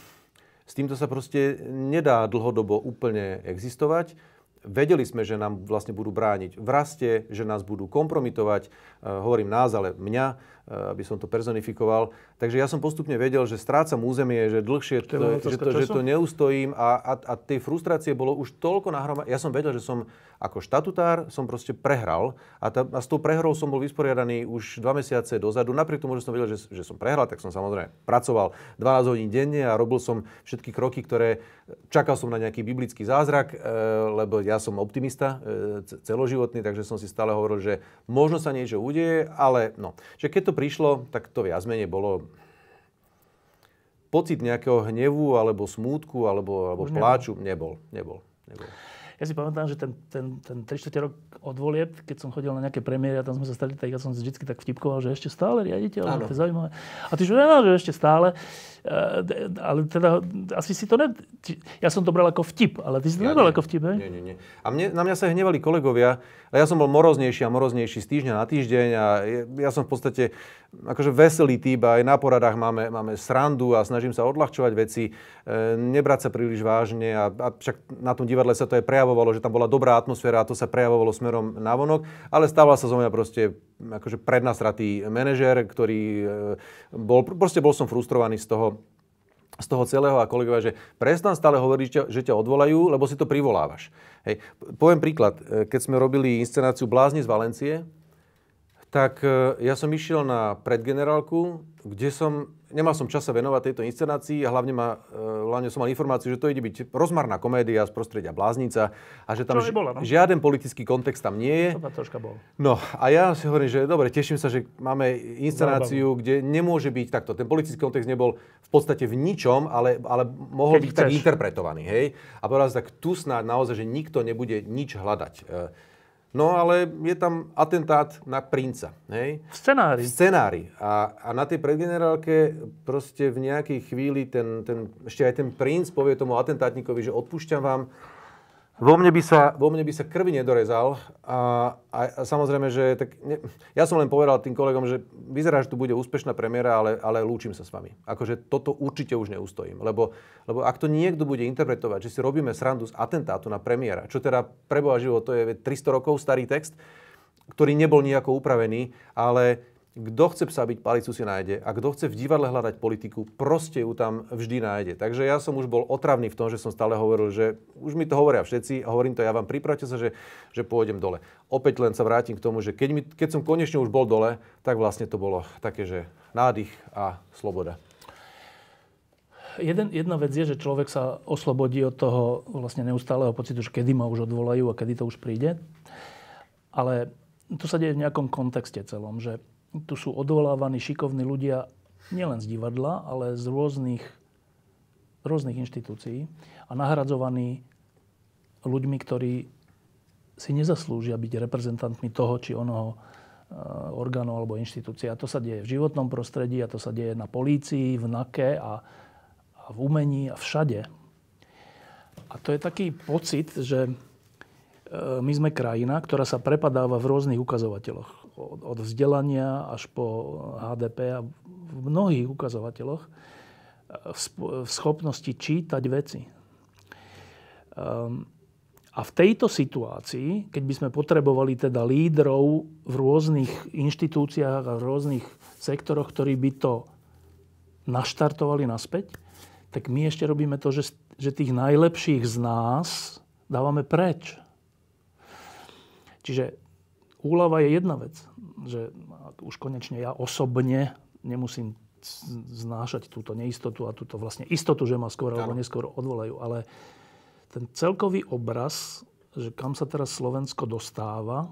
s týmto sa proste nedá dlhodobo úplne existovať. Vedeli sme, že nám vlastne budú brániť v raste, že nás budú kompromitovať, e, hovorím nás, ale mňa, Eh, aby som to personifikoval. Takže ja som postupne vedel, že strácam územie, že dlhšie, to, že, to, že to neustojím a, a, a tej frustrácie bolo už toľko nahromadené. Ja som vedel, že som ako štatutár som proste prehral a, tá, a s tou prehrou som bol vysporiadaný už dva mesiace dozadu. Napriek tomu, že som vedel, že, že som prehral, tak som samozrejme pracoval 12 hodín denne a robil som všetky kroky, ktoré čakal som na nejaký biblický zázrak, e, lebo ja som optimista eh, e, celoživotný, takže som si stále hovoril, že možno sa niečo udeje, ale no. Že keď to prišlo, tak to viac menej bolo pocit nejakého hnevu, alebo smútku, alebo, alebo nebol. pláču, nebol, nebol, nebol. Ja si pamätám, že ten, ten, ten 3 rok od volieb, keď som chodil na nejaké premiéry a tam sme sa stali, tak ja som vždy tak vtipkoval, že ešte stále riadite, ale to je zaujímavé. A ty že, že ešte stále. Eh, ale teda asi si to ne... Ja som to bral ako vtip, ale ty si to ja nebral ako vtip, hej? Nie, nie, nie. A mne, na mňa sa hnevali kolegovia, ale ja som bol moroznejší a moroznejší z týždňa na týždeň a ja som v podstate akože veselý typ a aj na poradách máme, máme srandu a snažím sa odľahčovať veci, eh, nebrať sa príliš vážne a, a však na tom divadle sa to aj prejavuje prejavovalo, že tam bola dobrá atmosféra a to sa prejavovalo smerom na vonok, ale stával sa zo mňa proste akože prednasratý manažer, ktorý e, bol, proste bol som frustrovaný z toho, z toho celého a kolegovia, že prestan stále hovoriť, že ťa odvolajú, lebo si to privolávaš. Hej. Poviem príklad, e, keď sme robili inscenáciu Blázni z Valencie, tak e, ja som išiel na predgenerálku, kde som, nemal som čas sa venovať tejto inscenácii a hlavne, ma, e, hlavne som mal informáciu, že to ide byť rozmarná komédia z prostredia bláznica a že tam bola, no? žiaden politický kontext tam nie je. To troška bol. No a ja si hovorím, že dobre, teším sa, že máme inscenáciu, kde nemôže byť takto. Ten politický kontext nebol v podstate v ničom, ale, ale mohol Keď byť chceš. tak interpretovaný. Hej? A povedal tak tu snáď naozaj, že nikto nebude nič hľadať. E, No ale je tam atentát na princa. Hej? V scenári. V scenári. A, a na tej predgenerálke proste v nejakej chvíli ten, ten, ešte aj ten princ povie tomu atentátnikovi, že odpúšťam vám, vo mne by sa, vo mne by sa krvi nedorezal a, a, a samozrejme, že tak ne, ja som len povedal tým kolegom, že vyzerá, že tu bude úspešná premiéra, ale, ale lúčim sa s vami. Akože toto určite už neustojím, lebo, lebo ak to niekto bude interpretovať, že si robíme srandu z atentátu na premiéra, čo teda preboha živo, to je 300 rokov starý text, ktorý nebol nejako upravený, ale kto chce psa byť, palicu si nájde. A kto chce v divadle hľadať politiku, proste ju tam vždy nájde. Takže ja som už bol otravný v tom, že som stále hovoril, že už mi to hovoria všetci a hovorím to ja vám, pripravte sa, že, že pôjdem dole. Opäť len sa vrátim k tomu, že keď, mi, keď som konečne už bol dole, tak vlastne to bolo také, že nádych a sloboda. Jeden, jedna vec je, že človek sa oslobodí od toho vlastne neustáleho pocitu, že kedy ma už odvolajú a kedy to už príde. Ale tu sa deje v nejakom kontexte celom, že tu sú odvolávaní šikovní ľudia nielen z divadla, ale z rôznych, rôznych inštitúcií a nahradzovaní ľuďmi, ktorí si nezaslúžia byť reprezentantmi toho či onoho eh, orgánu alebo inštitúcie. A to sa deje v životnom prostredí, a to sa deje na polícii, v NAKE a, a v umení a všade. A to je taký pocit, že eh, my sme krajina, ktorá sa prepadáva v rôznych ukazovateľoch od, od vzdelania až po HDP a v mnohých ukazovateľoch eh, v schopnosti čítať veci. Ehm, a v tejto situácii, keď by sme potrebovali teda lídrov v rôznych inštitúciách a v rôznych sektoroch, ktorí by to naštartovali naspäť, tak my ešte robíme to, že, že tých najlepších z nás dávame preč. Čiže úlava je jedna vec, že už konečne ja osobne nemusím znášať túto neistotu a túto vlastne istotu, že ma skôr alebo neskôr odvolajú. Ale ten celkový obraz, že kam sa teraz Slovensko dostáva,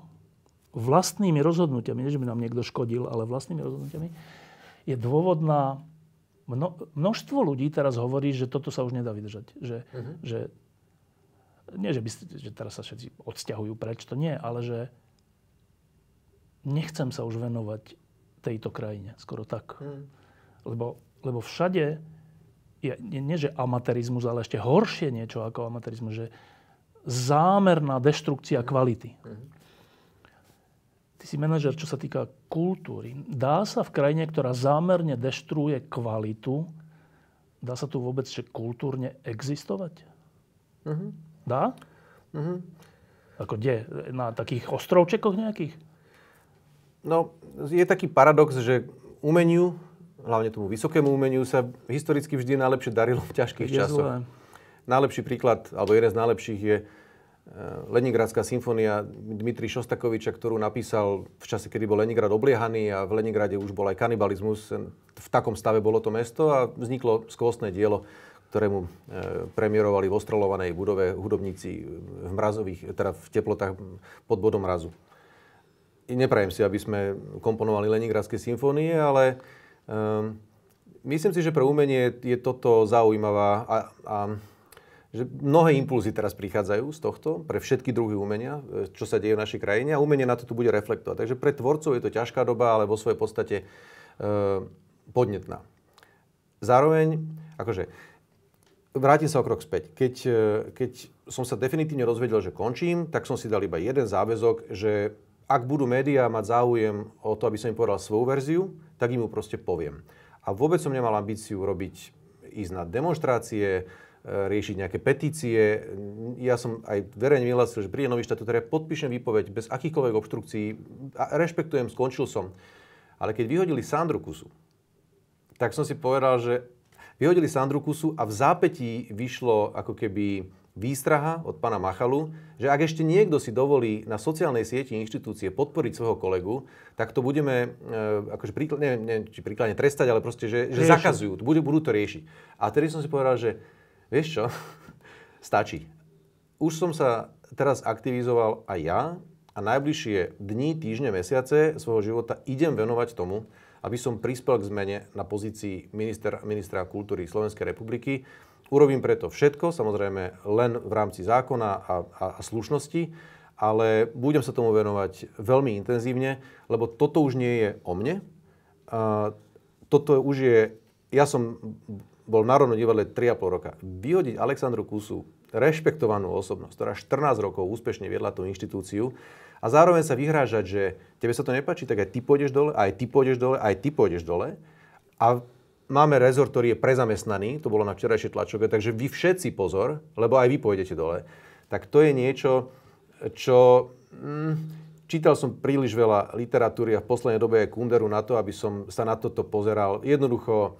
vlastnými rozhodnutiami, nie že by nám niekto škodil, ale vlastnými rozhodnutiami, je dôvod na... Mno, množstvo ľudí teraz hovorí, že toto sa už nedá vydržať. Že, uh-huh. že, nie, že, by, že teraz sa všetci odsťahujú preč, to nie, ale že, nechcem sa už venovať tejto krajine. Skoro tak. Mm. Lebo, lebo všade je, nie, nie že amatérizmus, ale ešte horšie niečo ako amatérizmus, že zámerná deštrukcia hmm. kvality. Mm. Ty si manažer, čo sa týka kultúry. Dá sa v krajine, ktorá zámerne deštruuje kvalitu, dá sa tu vôbec že kultúrne existovať? Mm-hmm. Dá? Mm-hmm. Ako kde? Na takých ostrovčekoch nejakých? No, je taký paradox, že umeniu, hlavne tomu vysokému umeniu, sa historicky vždy najlepšie darilo v ťažkých je časoch. Zlé. Najlepší príklad, alebo jeden z najlepších je eh, Leningradská symfónia Dmitri Šostakoviča, ktorú napísal v čase, kedy bol Leningrad obliehaný a v Leningrade už bol aj kanibalizmus. V takom stave bolo to mesto a vzniklo skvostné dielo, ktorému e, premiérovali v ostrolovanej budove hudobníci v mrazových, teda v teplotách pod bodom mrazu neprajem si, aby sme komponovali Leningradské symfónie, ale um, myslím si, že pre umenie je toto zaujímavá a, a že mnohé impulzy teraz prichádzajú z tohto pre všetky druhy umenia, e, čo sa deje v našej krajine a umenie na to tu bude reflektovať. Takže pre tvorcov je to ťažká doba, ale vo svojej podstate e, podnetná. Zároveň, akože, vrátim sa o krok späť. Keď, e, keď som sa definitívne rozvedel, že končím, tak som si dal iba jeden záväzok, že ak budú médiá mať záujem o to, aby som im povedal svoju verziu, tak im ju proste poviem. A vôbec som nemal ambíciu robiť, ísť na demonstrácie, e, riešiť nejaké petície. Ja som aj verejne vyhlásil, že príde nový štatút, ktoré podpíšem výpoveď bez akýchkoľvek obštrukcií. A rešpektujem, skončil som. Ale keď vyhodili Sandru Kusu, tak som si povedal, že vyhodili Sandru Kusu a v zápetí vyšlo ako keby výstraha od pana Machalu, že ak ešte niekto si dovolí na sociálnej sieti inštitúcie podporiť svojho kolegu, tak to budeme, e, akože príkl- neviem, neviem, či príkladne trestať, ale proste, že, že zakazujú, budú, budú to riešiť. A tedy som si povedal, že vieš čo, stačí. Už som sa teraz aktivizoval aj ja a najbližšie dni, týždne, mesiace svojho života idem venovať tomu, aby som prispel k zmene na pozícii minister, ministra kultúry Slovenskej republiky Urobím preto všetko, samozrejme len v rámci zákona a, a, a slušnosti, ale budem sa tomu venovať veľmi intenzívne, lebo toto už nie je o mne. A, toto už je, ja som bol v Národnom divadle 3,5 roka. Vyhodiť Aleksandru Kusu, rešpektovanú osobnosť, ktorá 14 rokov úspešne viedla tú inštitúciu a zároveň sa vyhrážať, že tebe sa to nepačí, tak aj ty pôjdeš dole, aj ty pôjdeš dole, aj ty pôjdeš dole. A máme rezort, ktorý je prezamestnaný, to bolo na včerajšej tlačovke, takže vy všetci pozor, lebo aj vy pôjdete dole, tak to je niečo, čo... Mm, čítal som príliš veľa literatúry a v poslednej dobe je Kunderu na to, aby som sa na toto pozeral. Jednoducho,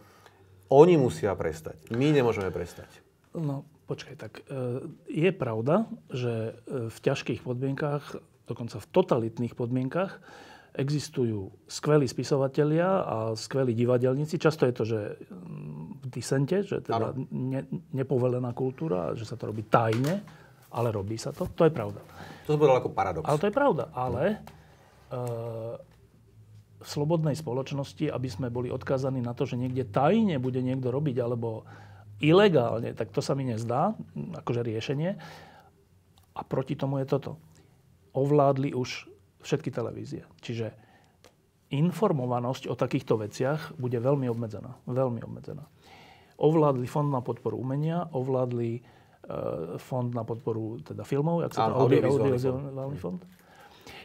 oni musia prestať. My nemôžeme prestať. No, počkaj, tak e, je pravda, že e, v ťažkých podmienkách, dokonca v totalitných podmienkách, existujú skvelí spisovatelia a skvelí divadelníci. Často je to, že v mm, disente, že teda ne, nepovelená kultúra, že sa to robí tajne, ale robí sa to. To je pravda. To sa ako paradox. Ale to je pravda. Ale e, v slobodnej spoločnosti, aby sme boli odkázaní na to, že niekde tajne bude niekto robiť, alebo ilegálne, tak to sa mi nezdá, akože riešenie. A proti tomu je toto. Ovládli už všetky televízie. Čiže informovanosť o takýchto veciach bude veľmi obmedzená. Veľmi obmedzená. Ovládli Fond na podporu umenia, ovládli e, Fond na podporu teda filmov, ak sa to audiovizuálny fond.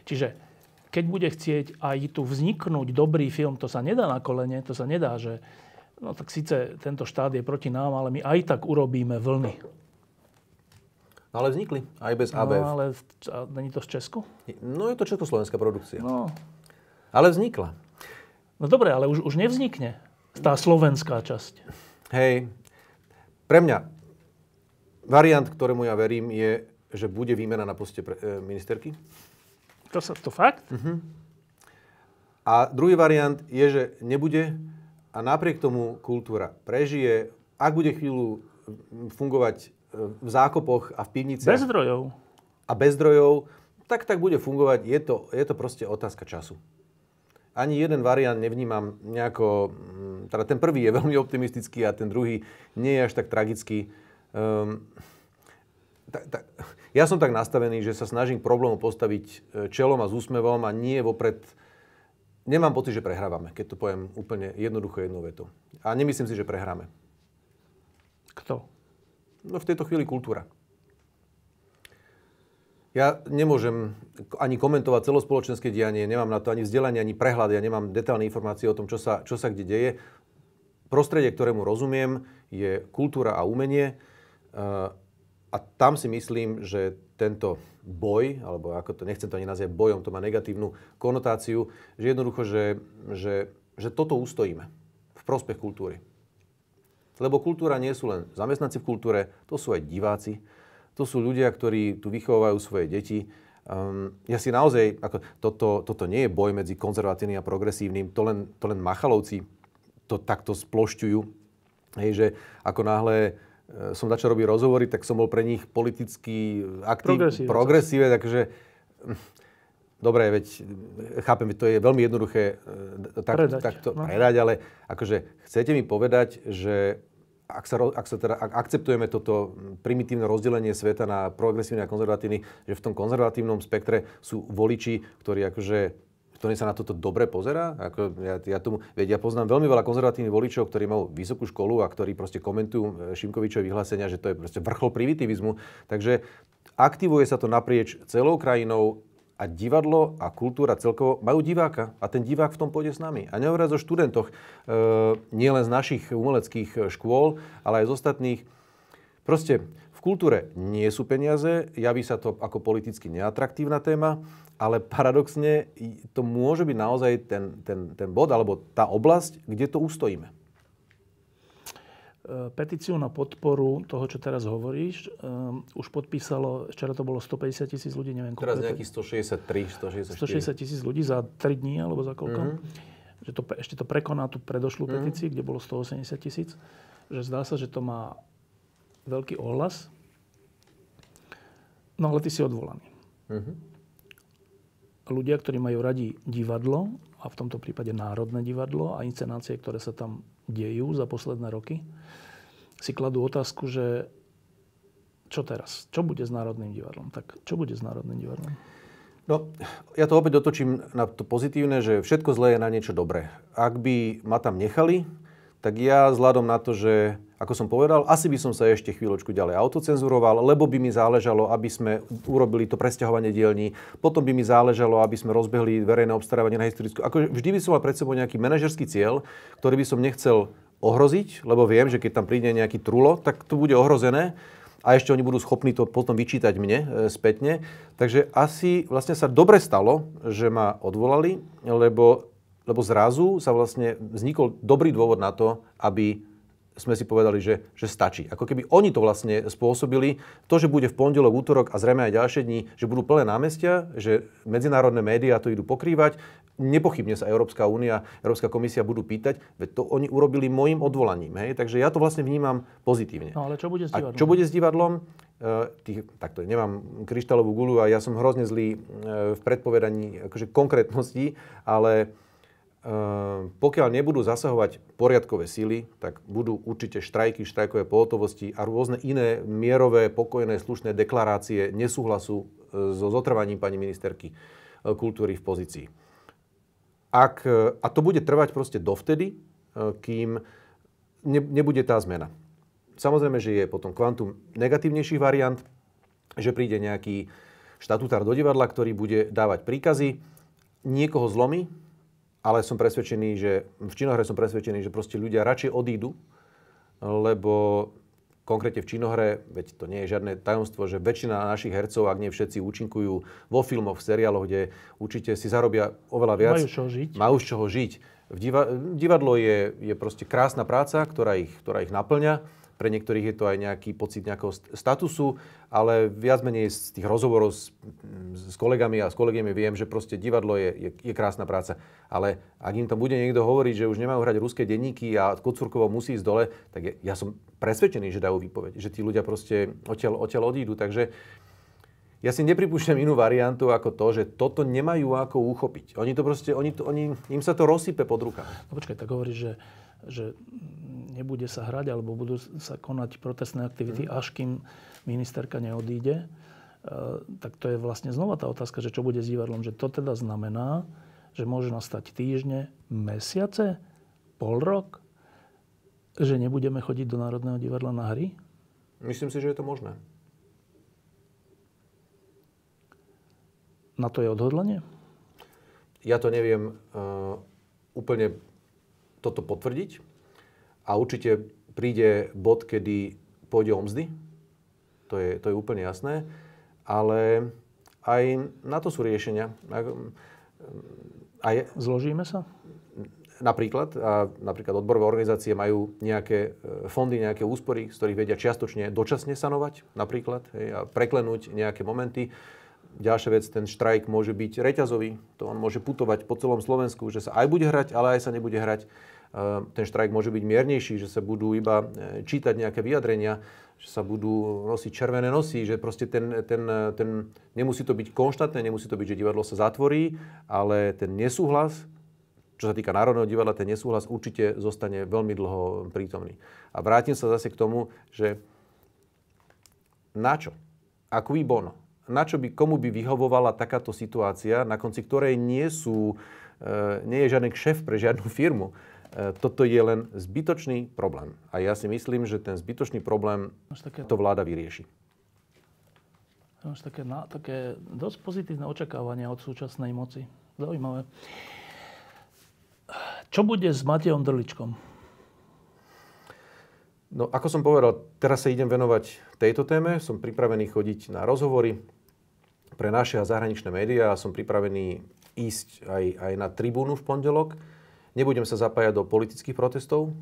Čiže keď bude chcieť aj tu vzniknúť dobrý film, to sa nedá na kolene, to sa nedá, že no tak síce tento štát je proti nám, ale my aj tak urobíme vlny. No ale vznikli aj bez ABF. No ale není to z Česku? No je to československá produkcia. No. Ale vznikla. No dobre, ale už, už nevznikne tá slovenská časť. Hej, pre mňa variant, ktorému ja verím, je, že bude výmena na poste pre, e, ministerky. To sa to fakt? Uh-huh. A druhý variant je, že nebude a napriek tomu kultúra prežije. Ak bude chvíľu fungovať v zákopoch a v pivniciach... Bez zdrojov. A bez zdrojov, tak tak bude fungovať. Je to, je to proste otázka času. Ani jeden variant nevnímam nejako... Mm, teda ten prvý je veľmi optimistický a ten druhý nie je až tak tragický. Um, ta, ta, ja som tak nastavený, že sa snažím k problému postaviť e, čelom a s úsmevom a nie vopred... Nemám pocit, že prehrávame, keď to poviem úplne jednoducho jednou vetou. A nemyslím si, že prehráme. Kto? No v tejto chvíli kultúra. Ja nemôžem ani komentovať celospoločenské dianie, nemám na to ani vzdelanie, ani prehľad, ja nemám detailné informácie o tom, čo sa, čo sa kde deje. Prostredie, ktorému rozumiem, je kultúra a umenie. E, a tam si myslím, že tento boj, alebo ako to, nechcem to ani nazvať bojom, to má negatívnu konotáciu, že jednoducho, že, že, že toto ustojíme v prospech kultúry. Lebo kultúra nie sú len zamestnanci v kultúre, to sú aj diváci, to sú ľudia, ktorí tu vychovávajú svoje deti. Um, ja si naozaj, ako, toto, toto nie je boj medzi konzervatívnym a progresívnym, to len, to len machalovci to takto splošťujú. Hej, že ako náhle e, som začal robiť rozhovory, tak som bol pre nich politicky e, aktív, progresíve, takže hm, Dobre, veď chápem, to je veľmi jednoduché e, tak, predať, takto no. predať, ale akože chcete mi povedať, že ak, sa, ak, sa teda, ak akceptujeme toto primitívne rozdelenie sveta na progresívny a konzervatívny, že v tom konzervatívnom spektre sú voliči, ktorí akože ktorý sa na toto dobre pozera. Ako ja, ja, tomu, veď ja poznám veľmi veľa konzervatívnych voličov, ktorí majú vysokú školu a ktorí proste komentujú e, Šimkovičové vyhlásenia, že to je proste vrchol primitivizmu. Takže aktivuje sa to naprieč celou krajinou a divadlo a kultúra celkovo majú diváka a ten divák v tom pôjde s nami. A nehovoriac o študentoch, e, nielen z našich umeleckých škôl, ale aj z ostatných. Proste v kultúre nie sú peniaze, javí sa to ako politicky neatraktívna téma, ale paradoxne to môže byť naozaj ten, ten, ten bod alebo tá oblasť, kde to ustojíme. Eh, petíciu na podporu toho, čo teraz hovoríš, um, už podpísalo, včera to bolo 150 tisíc ľudí, neviem koľko. Teraz nejakých 163, 164. 160 tisíc ľudí za 3 dní, alebo za koľko. Mm-hmm. Že to, ešte to prekoná tú predošlú mm-hmm. petíciu, kde bolo 180 tisíc. Že zdá sa, že to má veľký ohlas. No ale ty si odvolaný. Mm-hmm. Ľudia, ktorí majú radi divadlo, a v tomto prípade Národné divadlo a inscenácie, ktoré sa tam dejú za posledné roky, si kladú otázku, že čo teraz? Čo bude s Národným divadlom? Tak čo bude s Národným divadlom? No, ja to opäť dotočím na to pozitívne, že všetko zlé je na niečo dobré. Ak by ma tam nechali, tak ja vzhľadom na to, že ako som povedal, asi by som sa ešte chvíľočku ďalej autocenzuroval, lebo by mi záležalo, aby sme urobili to presťahovanie dielní, potom by mi záležalo, aby sme rozbehli verejné obstarávanie na historickú. Ako vždy by som mal pred sebou nejaký manažerský cieľ, ktorý by som nechcel ohroziť, lebo viem, že keď tam príde nejaký trulo, tak to bude ohrozené a ešte oni budú schopní to potom vyčítať mne e, spätne. Takže asi vlastne sa dobre stalo, že ma odvolali, lebo lebo zrazu sa vlastne vznikol dobrý dôvod na to, aby sme si povedali, že, že stačí. Ako keby oni to vlastne spôsobili, to, že bude v pondelok, útorok a zrejme aj ďalšie dni, že budú plné námestia, že medzinárodné médiá to idú pokrývať, nepochybne sa Európska únia, Európska komisia budú pýtať, veď to oni urobili môjim odvolaním. Hej? Takže ja to vlastne vnímam pozitívne. No ale čo bude s divadlom? A čo bude s divadlom? Eh, tých, takto, nemám kryštálovú gulu a ja som hrozne zlý eh, v predpovedaní akože konkrétnosti, ale Ehm, pokiaľ nebudú zasahovať poriadkové síly, tak budú určite štrajky, štrajkové pohotovosti a rôzne iné mierové, pokojné, slušné deklarácie nesúhlasu e, so zotrvaním pani ministerky e, kultúry v pozícii. Ak, e, a to bude trvať proste dovtedy, kým ne, nebude tá zmena. Samozrejme, že je potom kvantum negatívnejších variant, že príde nejaký štatutár do divadla, ktorý bude dávať príkazy, niekoho zlomí, ale som presvedčený, že v Činohre som presvedčený, že proste ľudia radšej odídu, lebo konkrétne v Činohre, veď to nie je žiadne tajomstvo, že väčšina našich hercov, ak nie všetci, účinkujú vo filmoch, v seriáloch, kde určite si zarobia oveľa viac. Majú čo žiť. Majú z čoho žiť. V divadlo je, je proste krásna práca, ktorá ich, ktorá ich naplňa pre niektorých je to aj nejaký pocit nejakého statusu, ale viac menej z tých rozhovorov s, s kolegami a s kolegami viem, že proste divadlo je, je, je krásna práca. Ale ak im tam bude niekto hovoriť, že už nemajú hrať ruské denníky a Kocurkovo musí ísť dole, tak ja, ja som presvedčený, že dajú výpoveď, že tí ľudia proste odtiaľ, odtiaľ odídu. Takže ja si nepripúšťam inú variantu ako to, že toto nemajú ako uchopiť. Oni to proste, oni, to, oni, im sa to rozsype pod rukami. No počkaj, tak hovoríš, že že nebude sa hrať alebo budú sa konať protestné aktivity, mm. až kým ministerka neodíde, e, tak to je vlastne znova tá otázka, že čo bude s divadlom. Že to teda znamená, že môže nastať týždne, mesiace, pol rok, že nebudeme chodiť do Národného divadla na hry? Myslím si, že je to možné. Na to je odhodlanie? Ja to neviem uh, úplne toto potvrdiť a určite príde bod, kedy pôjde o mzdy, to je, to je úplne jasné, ale aj na to sú riešenia. Aj, Zložíme sa? Napríklad, a napríklad odborové organizácie majú nejaké e, fondy, nejaké úspory, z ktorých vedia čiastočne dočasne sanovať, napríklad, hej, a preklenúť nejaké momenty Ďalšia vec, ten štrajk môže byť reťazový, to on môže putovať po celom Slovensku, že sa aj bude hrať, ale aj sa nebude hrať. Ehm, ten štrajk môže byť miernejší, že sa budú iba e, čítať nejaké vyjadrenia, že sa budú nosiť červené nosy, že proste ten, ten, ten nemusí to byť konštantné, nemusí to byť, že divadlo sa zatvorí, ale ten nesúhlas, čo sa týka Národného divadla, ten nesúhlas určite zostane veľmi dlho prítomný. A vrátim sa zase k tomu, že na čo? ako cui bono? na čo by, komu by vyhovovala takáto situácia, na konci ktorej nie sú, e, nie je žiadny šéf pre žiadnu firmu. E, toto je len zbytočný problém. A ja si myslím, že ten zbytočný problém také... to vláda vyrieši. Máš také, na, také dosť pozitívne očakávania od súčasnej moci. Zaujímavé. Čo bude s Matejom Drličkom? No ako som povedal, teraz sa idem venovať tejto téme. Som pripravený chodiť na rozhovory pre naše a zahraničné médiá a som pripravený ísť aj, aj na tribúnu v pondelok. Nebudem sa zapájať do politických protestov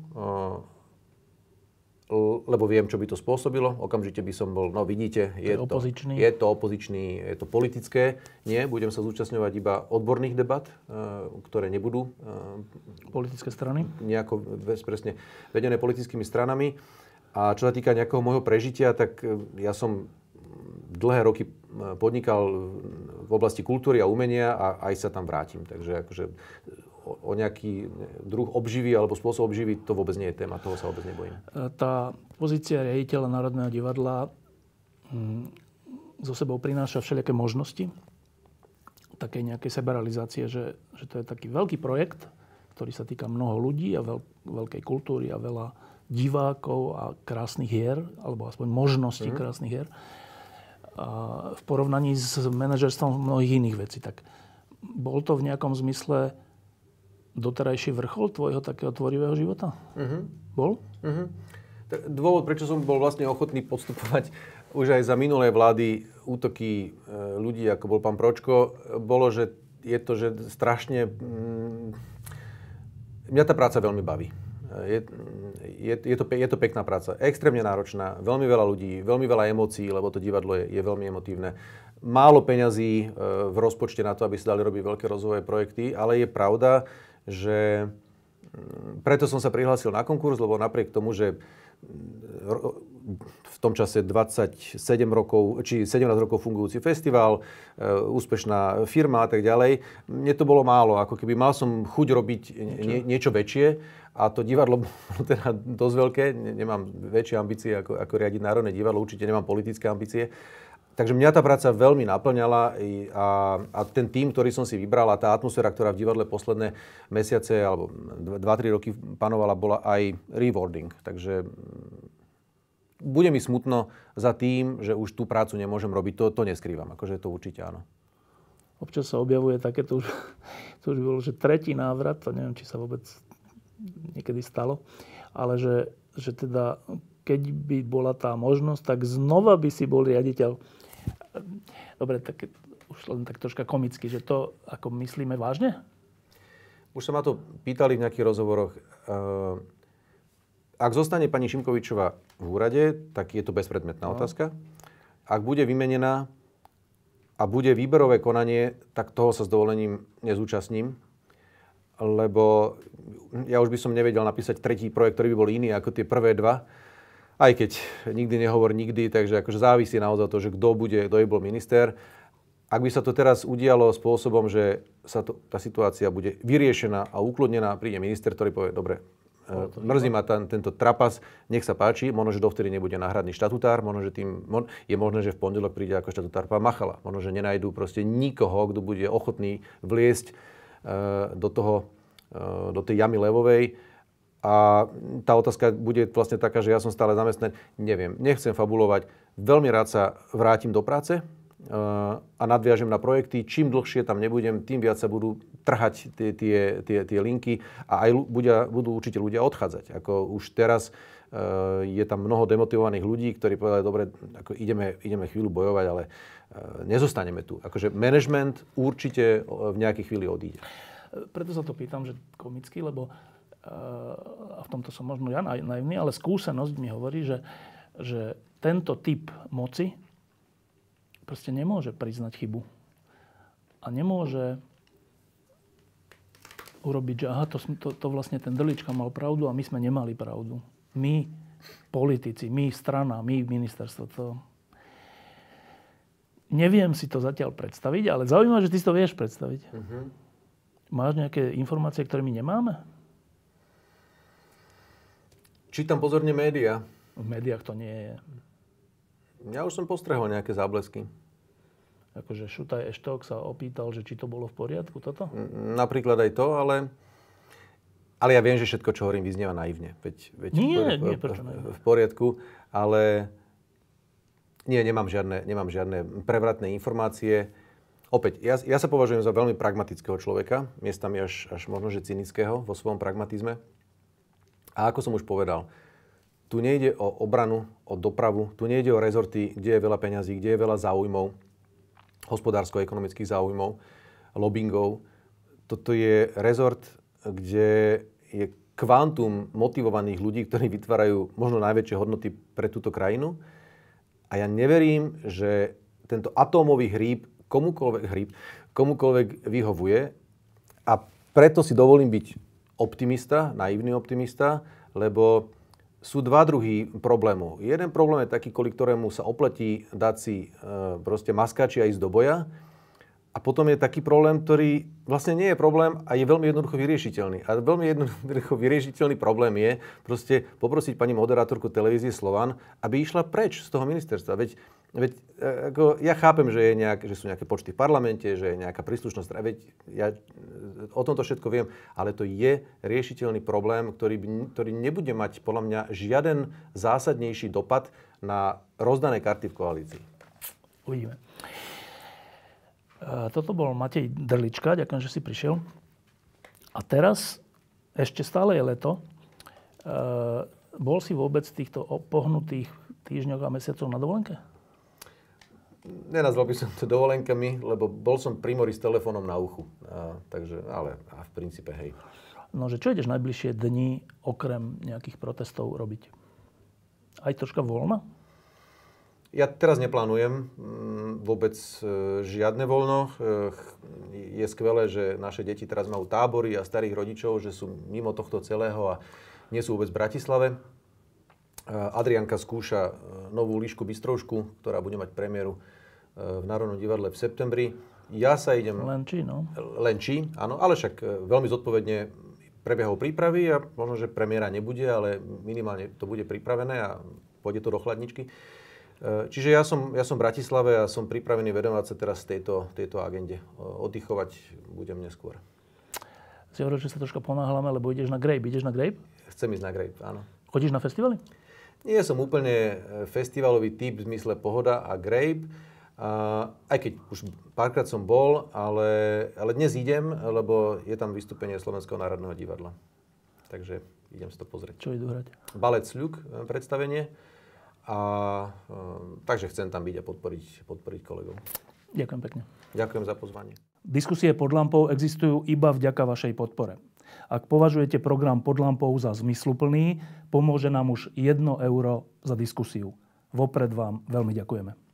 lebo viem, čo by to spôsobilo. Okamžite by som bol, no vidíte, je to, to opozičný, je to, opozičný, je to politické. Nie, budem sa zúčastňovať iba odborných debat, eh, ktoré nebudú... Eh, politické strany? Nejako presne vedené politickými stranami. A čo sa týka nejakého môjho prežitia, tak eh, ja som dlhé roky podnikal v oblasti kultúry a umenia a aj sa tam vrátim. Takže akože o nejaký druh obživy alebo spôsob obživy, to vôbec nie je téma, toho sa vôbec nebojím. E, tá pozícia riaditeľa Národného divadla mm, zo sebou prináša všelijaké možnosti Také nejakej seberalizácie, že, že to je taký veľký projekt, ktorý sa týka mnoho ľudí a veľ, veľkej kultúry a veľa divákov a krásnych hier, alebo aspoň možností mm. krásnych hier. A v porovnaní s manažerstvom mnohých iných vecí. Tak bol to v nejakom zmysle doterajší vrchol tvojho takého tvorivého života? Uh-huh. Bol? Uh-huh. dôvod, prečo som bol vlastne ochotný podstupovať už aj za minulé vlády útoky e, ľudí, ako bol pán Pročko, bolo, že je to, že strašne... Mm, mňa tá práca veľmi baví. Je, je, je, to, je to pekná práca, extrémne náročná, veľmi veľa ľudí, veľmi veľa emócií, lebo to divadlo je, je veľmi emotívne. Málo peňazí e, v rozpočte na to, aby sa dali robiť veľké rozvojové projekty, ale je pravda, že mm, preto som sa prihlásil na konkurs, lebo napriek tomu, že mm, v tom čase 27 rokov, či 17 rokov fungujúci festival, e, úspešná firma a tak ďalej. Mne to bolo málo, ako keby mal som chuť robiť nie, niečo väčšie a to divadlo bolo teda dosť veľké, nemám väčšie ambície ako, ako riadiť Národné divadlo, určite nemám politické ambície, Takže mňa tá práca veľmi naplňala a, a ten tým, ktorý som si vybral a tá atmosféra, ktorá v divadle posledné mesiace alebo 2-3 roky panovala, bola aj rewarding. Takže mm, bude mi smutno za tým, že už tú prácu nemôžem robiť. To, to neskrývam, akože to určite áno. Občas sa objavuje to už, to už bolo, že tretí návrat, to neviem, či sa vôbec niekedy stalo, ale že, že teda keď by bola tá možnosť, tak znova by si bol riaditeľ Dobre, tak už len tak troška komicky, že to ako myslíme vážne? Už sa ma to pýtali v nejakých rozhovoroch. Eh, ak zostane pani Šimkovičová v úrade, tak je to bezpredmetná no. otázka. Ak bude vymenená a bude výberové konanie, tak toho sa s dovolením nezúčastním, lebo ja už by som nevedel napísať tretí projekt, ktorý by bol iný ako tie prvé dva aj keď nikdy nehovor nikdy, takže akože závisí naozaj to, že kto bude, kto je bol minister. Ak by sa to teraz udialo spôsobom, že sa to, tá situácia bude vyriešená a uklodnená, príde minister, ktorý povie, dobre, e, mrzí ma ten, tento trapas, nech sa páči, možno, že dovtedy nebude náhradný štatutár, možno, že tým, mon, je možné, že v pondelok príde ako štatutár pán Machala, možno, že nenajdú proste nikoho, kto bude ochotný vliesť uh, do toho, uh, do tej jamy levovej. A tá otázka bude vlastne taká, že ja som stále zamestnaný. Neviem, nechcem fabulovať. Veľmi rád sa vrátim do práce eh, a nadviažem na projekty. Čím dlhšie tam nebudem, tým viac sa budú trhať tie, tie, tie, tie linky a aj budia, budú určite ľudia odchádzať. Ako už teraz eh, je tam mnoho demotivovaných ľudí, ktorí povedali, dobre, ako ideme, ideme chvíľu bojovať, ale eh, nezostaneme tu. Akože management určite v nejakej chvíli odíde. Preto sa to pýtam, že komicky, lebo uh, a v tomto som možno ja naivný, ale skúsenosť mi hovorí, že, že tento typ moci proste nemôže priznať chybu. A nemôže urobiť, že aha, to, to, to vlastne ten Drlička mal pravdu a my sme nemali pravdu. My, politici, my, strana, my, ministerstvo, to... Neviem si to zatiaľ predstaviť, ale zaujímavé, že ty si to vieš predstaviť. Uh-huh. Máš nejaké informácie, ktoré my nemáme? Čítam pozorne médiá. V médiách to nie je. Ja už som postrehol nejaké záblesky. Akože Šutaj Eštok sa opýtal, že či to bolo v poriadku toto? Napríklad aj to, ale... Ale ja viem, že všetko, čo hovorím, vyznieva naivne. Veď, veď nie, v, nie, prečo naivne. V poriadku, ale... Nie, nemám žiadne, nemám žiadne prevratné informácie. Opäť, ja, ja sa považujem za veľmi pragmatického človeka, miestami až, až možno, že cynického vo svojom pragmatizme. A ako som už povedal, tu nejde o obranu, o dopravu, tu nejde o rezorty, kde je veľa peňazí, kde je veľa záujmov, hospodársko-ekonomických záujmov, lobbyingov. Toto je rezort, kde je kvantum motivovaných ľudí, ktorí vytvárajú možno najväčšie hodnoty pre túto krajinu. A ja neverím, že tento atómový hríb komukoľvek hríb, komukoľvek vyhovuje. A preto si dovolím byť optimista, naivný optimista, lebo sú dva druhy problémov. Jeden problém je taký, kvôli ktorému sa opletí dať si e, proste maskači a ísť do boja. A potom je taký problém, ktorý vlastne nie je problém a je veľmi jednoducho vyriešiteľný. A veľmi jednoducho vyriešiteľný problém je proste poprosiť pani moderátorku televízie Slovan, aby išla preč z toho ministerstva. Veď Veď e, ako, ja chápem, že, je nejak, že sú nejaké počty v parlamente, že je nejaká príslušnosť. Veď ja e, o tomto všetko viem, ale to je riešiteľný problém, ktorý, by, ktorý nebude mať podľa mňa žiaden zásadnejší dopad na rozdané karty v koalícii. Uvidíme. E, toto bol Matej Drlička, ďakujem, že si prišiel. A teraz, ešte stále je leto, bol si vôbec v týchto pohnutých týždňoch a mesiacoch na dovolenke? nenazval by som to dovolenkami, lebo bol som pri mori s telefónom na uchu. A, takže, ale a v princípe hej. No, že čo ideš najbližšie dni okrem nejakých protestov robiť? Aj troška voľna? Ja teraz neplánujem mm, vôbec e, žiadne voľno. E, je skvelé, že naše deti teraz majú tábory a starých rodičov, že sú mimo tohto celého a nie sú vôbec v Bratislave. Eh, Adrianka skúša eh, novú líšku Bystrovšku, ktorá bude mať premiéru eh, v Národnom divadle v septembri. Ja sa idem... Len či, no. Len či, áno, ale však veľmi zodpovedne prebiehajú prípravy a možno, že premiéra nebude, ale minimálne to bude pripravené a pôjde to do chladničky. Čiže ja som, ja som v Bratislave a som pripravený vedovať sa teraz tejto, tejto agende. Oddychovať budem neskôr. Si hovoril, že sa troška ponáhľame, lebo ideš na Grape. Ideš na Grape? Chcem ísť na Grape, áno. Chodíš na festivaly? Nie som úplne e, festivalový typ v zmysle pohoda a grape, aj keď už párkrát som bol, ale, ale dnes idem, lebo je tam vystúpenie Slovenského národného divadla. Takže idem si to pozrieť. Čo idú hrať? Balec Ľuk e, predstavenie. A, um, takže chcem tam byť a podporiť, podporiť kolegov. Ďakujem pekne. Ďakujem za pozvanie. Diskusie pod lampou existujú iba vďaka vašej podpore. Ak považujete program pod lampou za zmysluplný, pomôže nám už 1 euro za diskusiu. Vopred vám veľmi ďakujeme.